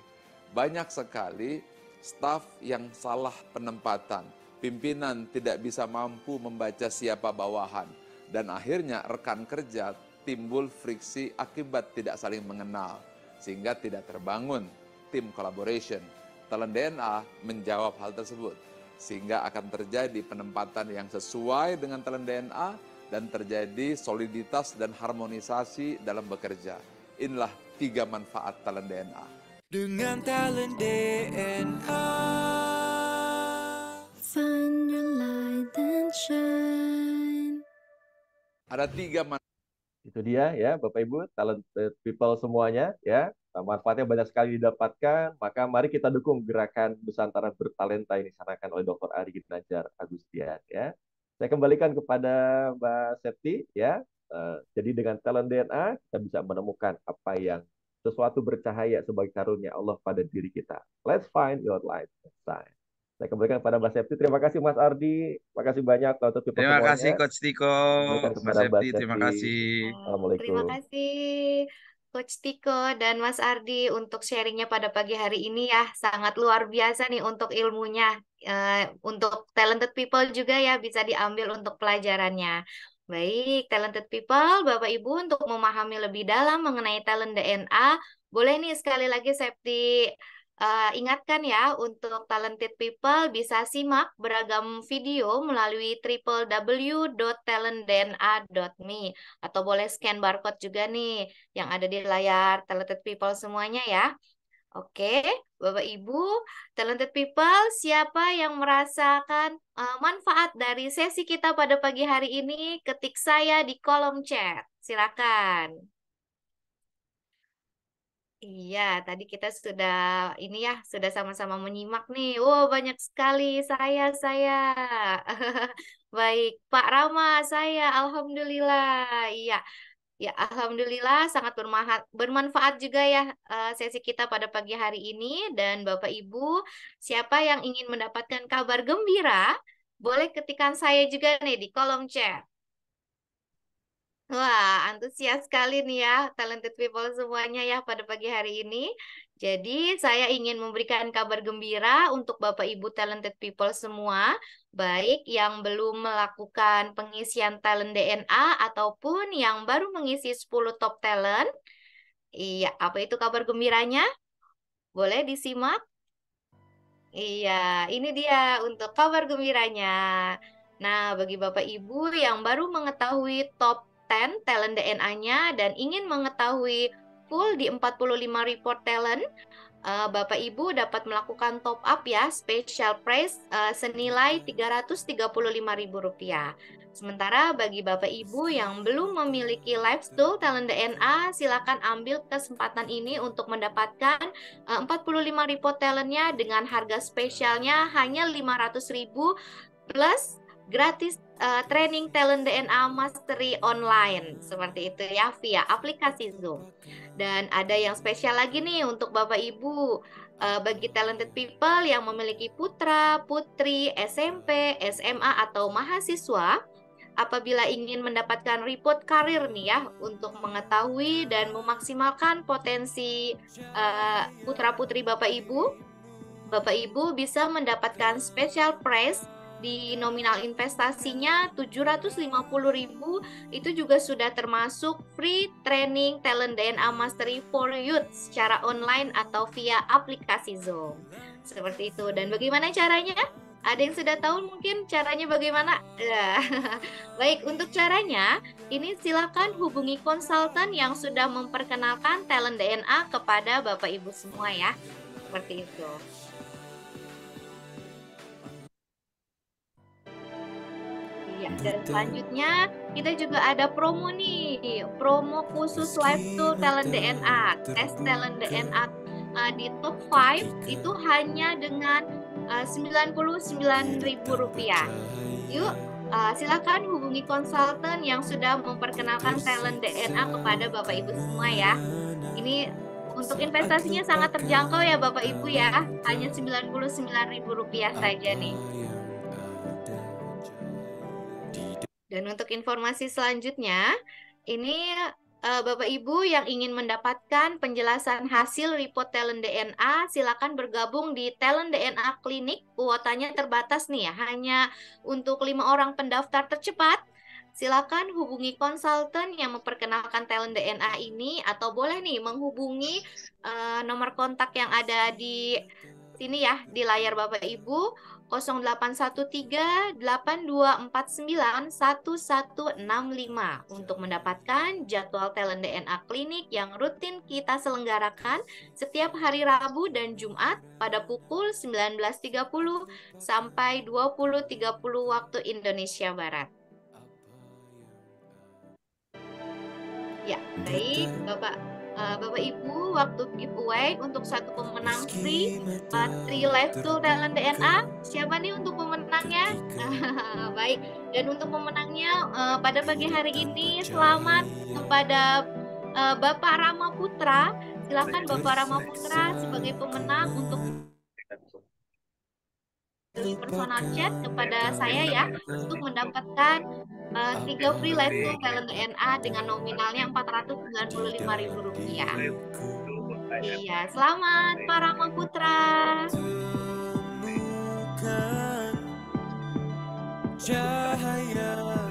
Banyak sekali staf yang salah penempatan. Pimpinan tidak bisa mampu membaca siapa bawahan. Dan akhirnya rekan kerja timbul friksi akibat tidak saling mengenal. Sehingga tidak terbangun tim collaboration. Talent DNA menjawab hal tersebut sehingga akan terjadi penempatan yang sesuai dengan talent DNA dan terjadi soliditas dan harmonisasi dalam bekerja. Inilah tiga manfaat talent DNA. Dengan talent DNA Ada tiga manfaat. Itu dia ya Bapak Ibu, talent eh, people semuanya ya. Nah, manfaatnya banyak sekali didapatkan, maka mari kita dukung gerakan Nusantara Bertalenta yang disarankan oleh Dr. Ari Ginanjar Agustian. Ya. Saya kembalikan kepada Mbak Septi. Ya. Eh, jadi dengan talent DNA, kita bisa menemukan apa yang sesuatu bercahaya sebagai karunia Allah pada diri kita. Let's find your light next time. Saya kembalikan kepada Mbak Septi. Terima kasih Mas Ardi. Terima kasih banyak. terima kasih Coach Tiko. Mbak Septi, terima kasih. Oh, Assalamualaikum. Terima kasih. Coach Tiko dan Mas Ardi untuk sharingnya pada pagi hari ini ya sangat luar biasa nih untuk ilmunya uh, untuk talented people juga ya bisa diambil untuk pelajarannya. Baik, talented people, Bapak Ibu untuk memahami lebih dalam mengenai talent DNA, boleh nih sekali lagi safety Uh, ingatkan ya untuk talented people bisa simak beragam video melalui www.talentdna.me atau boleh scan barcode juga nih yang ada di layar talented people semuanya ya. Oke, Bapak Ibu, talented people, siapa yang merasakan uh, manfaat dari sesi kita pada pagi hari ini? Ketik saya di kolom chat. Silakan. Iya, tadi kita sudah ini ya, sudah sama-sama menyimak nih. Wow, banyak sekali saya saya. Baik, Pak Rama, saya alhamdulillah. Iya. Ya, alhamdulillah sangat bermanfaat juga ya eh, sesi kita pada pagi hari ini dan Bapak Ibu, siapa yang ingin mendapatkan kabar gembira, boleh ketikan saya juga nih di kolom chat. Wah, antusias sekali nih ya, talented people semuanya ya pada pagi hari ini. Jadi, saya ingin memberikan kabar gembira untuk Bapak Ibu talented people semua, baik yang belum melakukan pengisian talent DNA ataupun yang baru mengisi 10 top talent. Iya, apa itu kabar gembiranya? Boleh disimak? Iya, ini dia untuk kabar gembiranya. Nah, bagi Bapak Ibu yang baru mengetahui top 10 talent DNA-nya dan ingin mengetahui full di 45 report talent, uh, Bapak Ibu dapat melakukan top up ya special price uh, senilai Rp335.000. Sementara bagi Bapak Ibu yang belum memiliki live stool talent DNA, silakan ambil kesempatan ini untuk mendapatkan eh, puluh 45 report talentnya dengan harga spesialnya hanya ribu plus gratis uh, training talent DNA mastery online seperti itu ya via aplikasi Zoom. Dan ada yang spesial lagi nih untuk Bapak Ibu uh, bagi talented people yang memiliki putra, putri, SMP, SMA atau mahasiswa apabila ingin mendapatkan report karir nih ya untuk mengetahui dan memaksimalkan potensi uh, putra-putri Bapak Ibu Bapak Ibu bisa mendapatkan special prize di nominal investasinya 750.000 itu juga sudah termasuk free training talent DNA Mastery for Youth secara online atau via aplikasi Zoom. Seperti itu. Dan bagaimana caranya? Ada yang sudah tahu mungkin caranya bagaimana? Ya. Baik, untuk caranya ini silakan hubungi konsultan yang sudah memperkenalkan talent DNA kepada Bapak Ibu semua ya. Seperti itu. Ya, dan selanjutnya kita juga ada promo nih, promo khusus live to talent DNA, tes talent DNA uh, di top 5 itu hanya dengan uh, 99.000 rupiah. Yuk, uh, silakan hubungi konsultan yang sudah memperkenalkan talent DNA kepada Bapak Ibu semua ya. Ini untuk investasinya sangat terjangkau ya Bapak Ibu ya, hanya rp rupiah ah, saja nih. Iya. Dan untuk informasi selanjutnya, ini uh, Bapak Ibu yang ingin mendapatkan penjelasan hasil report talent DNA, silakan bergabung di Talent DNA Klinik. Kuotanya terbatas nih ya, hanya untuk lima orang pendaftar tercepat. Silakan hubungi konsultan yang memperkenalkan talent DNA ini atau boleh nih menghubungi uh, nomor kontak yang ada di sini ya di layar Bapak Ibu 081382491165 untuk mendapatkan jadwal talent DNA klinik yang rutin kita selenggarakan setiap hari Rabu dan Jumat pada pukul 19.30 sampai 20.30 waktu Indonesia Barat. Ya, baik Bapak uh, Bapak Ibu waktu giveaway untuk satu pemenang free uh, eh, Tri Live Tool Talent DNA. Siapa nih untuk pemenangnya? Baik. Dan untuk pemenangnya uh, pada pagi hari ini selamat kepada uh, Bapak Rama Putra. Silakan Bapak Rama Putra sebagai pemenang untuk personal chat kepada saya ya untuk mendapatkan uh, eh, 3 free live tour kalender NA dengan nominalnya empat ribu rupiah. Iya, selamat para mangkutra. Cahaya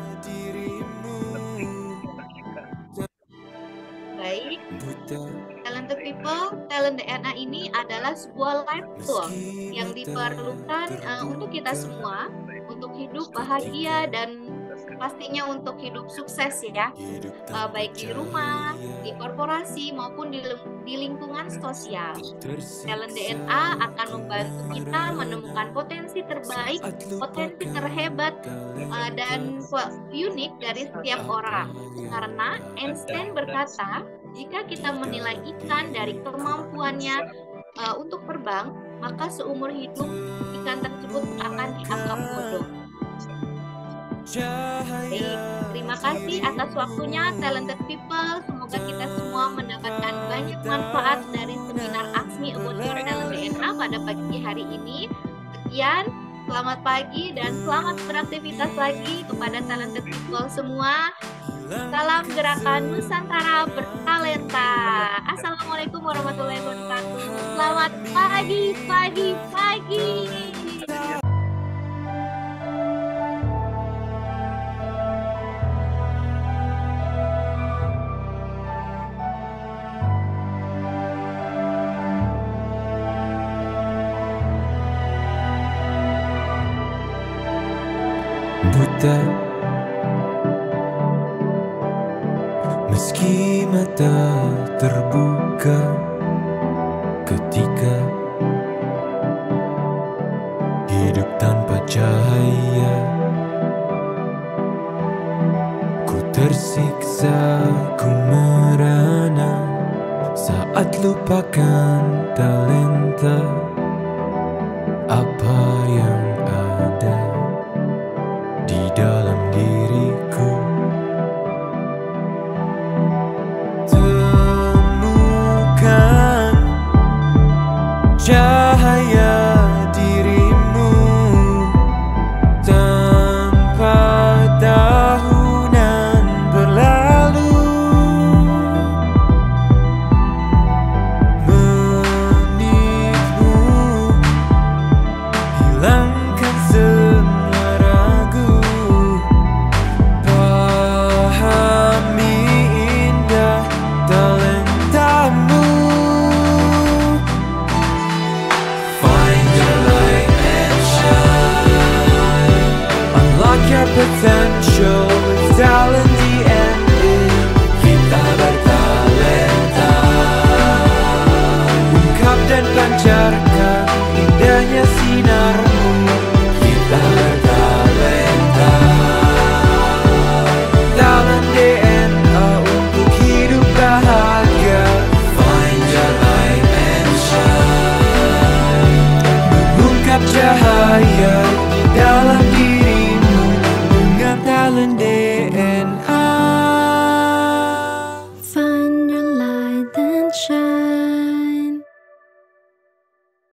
Triple Talent DNA ini adalah sebuah life tool yang diperlukan uh, untuk kita semua untuk hidup bahagia dan pastinya untuk hidup sukses ya uh, baik di rumah, di korporasi maupun di, di lingkungan sosial. Talent DNA akan membantu kita menemukan potensi terbaik, potensi terhebat uh, dan unik dari setiap orang. Karena Einstein berkata jika kita menilai ikan dari kemampuannya uh, untuk terbang, maka seumur hidup ikan tersebut akan dianggap bodoh. Baik, terima kasih atas waktunya talented people. Semoga kita semua mendapatkan banyak manfaat dari seminar ASMI About Your Talent DNA pada pagi hari ini. Sekian, selamat pagi dan selamat beraktivitas lagi kepada talented people semua. Salam gerakan Nusantara bertalenta. Assalamualaikum warahmatullahi wabarakatuh. Selamat pagi, pagi, pagi. Buta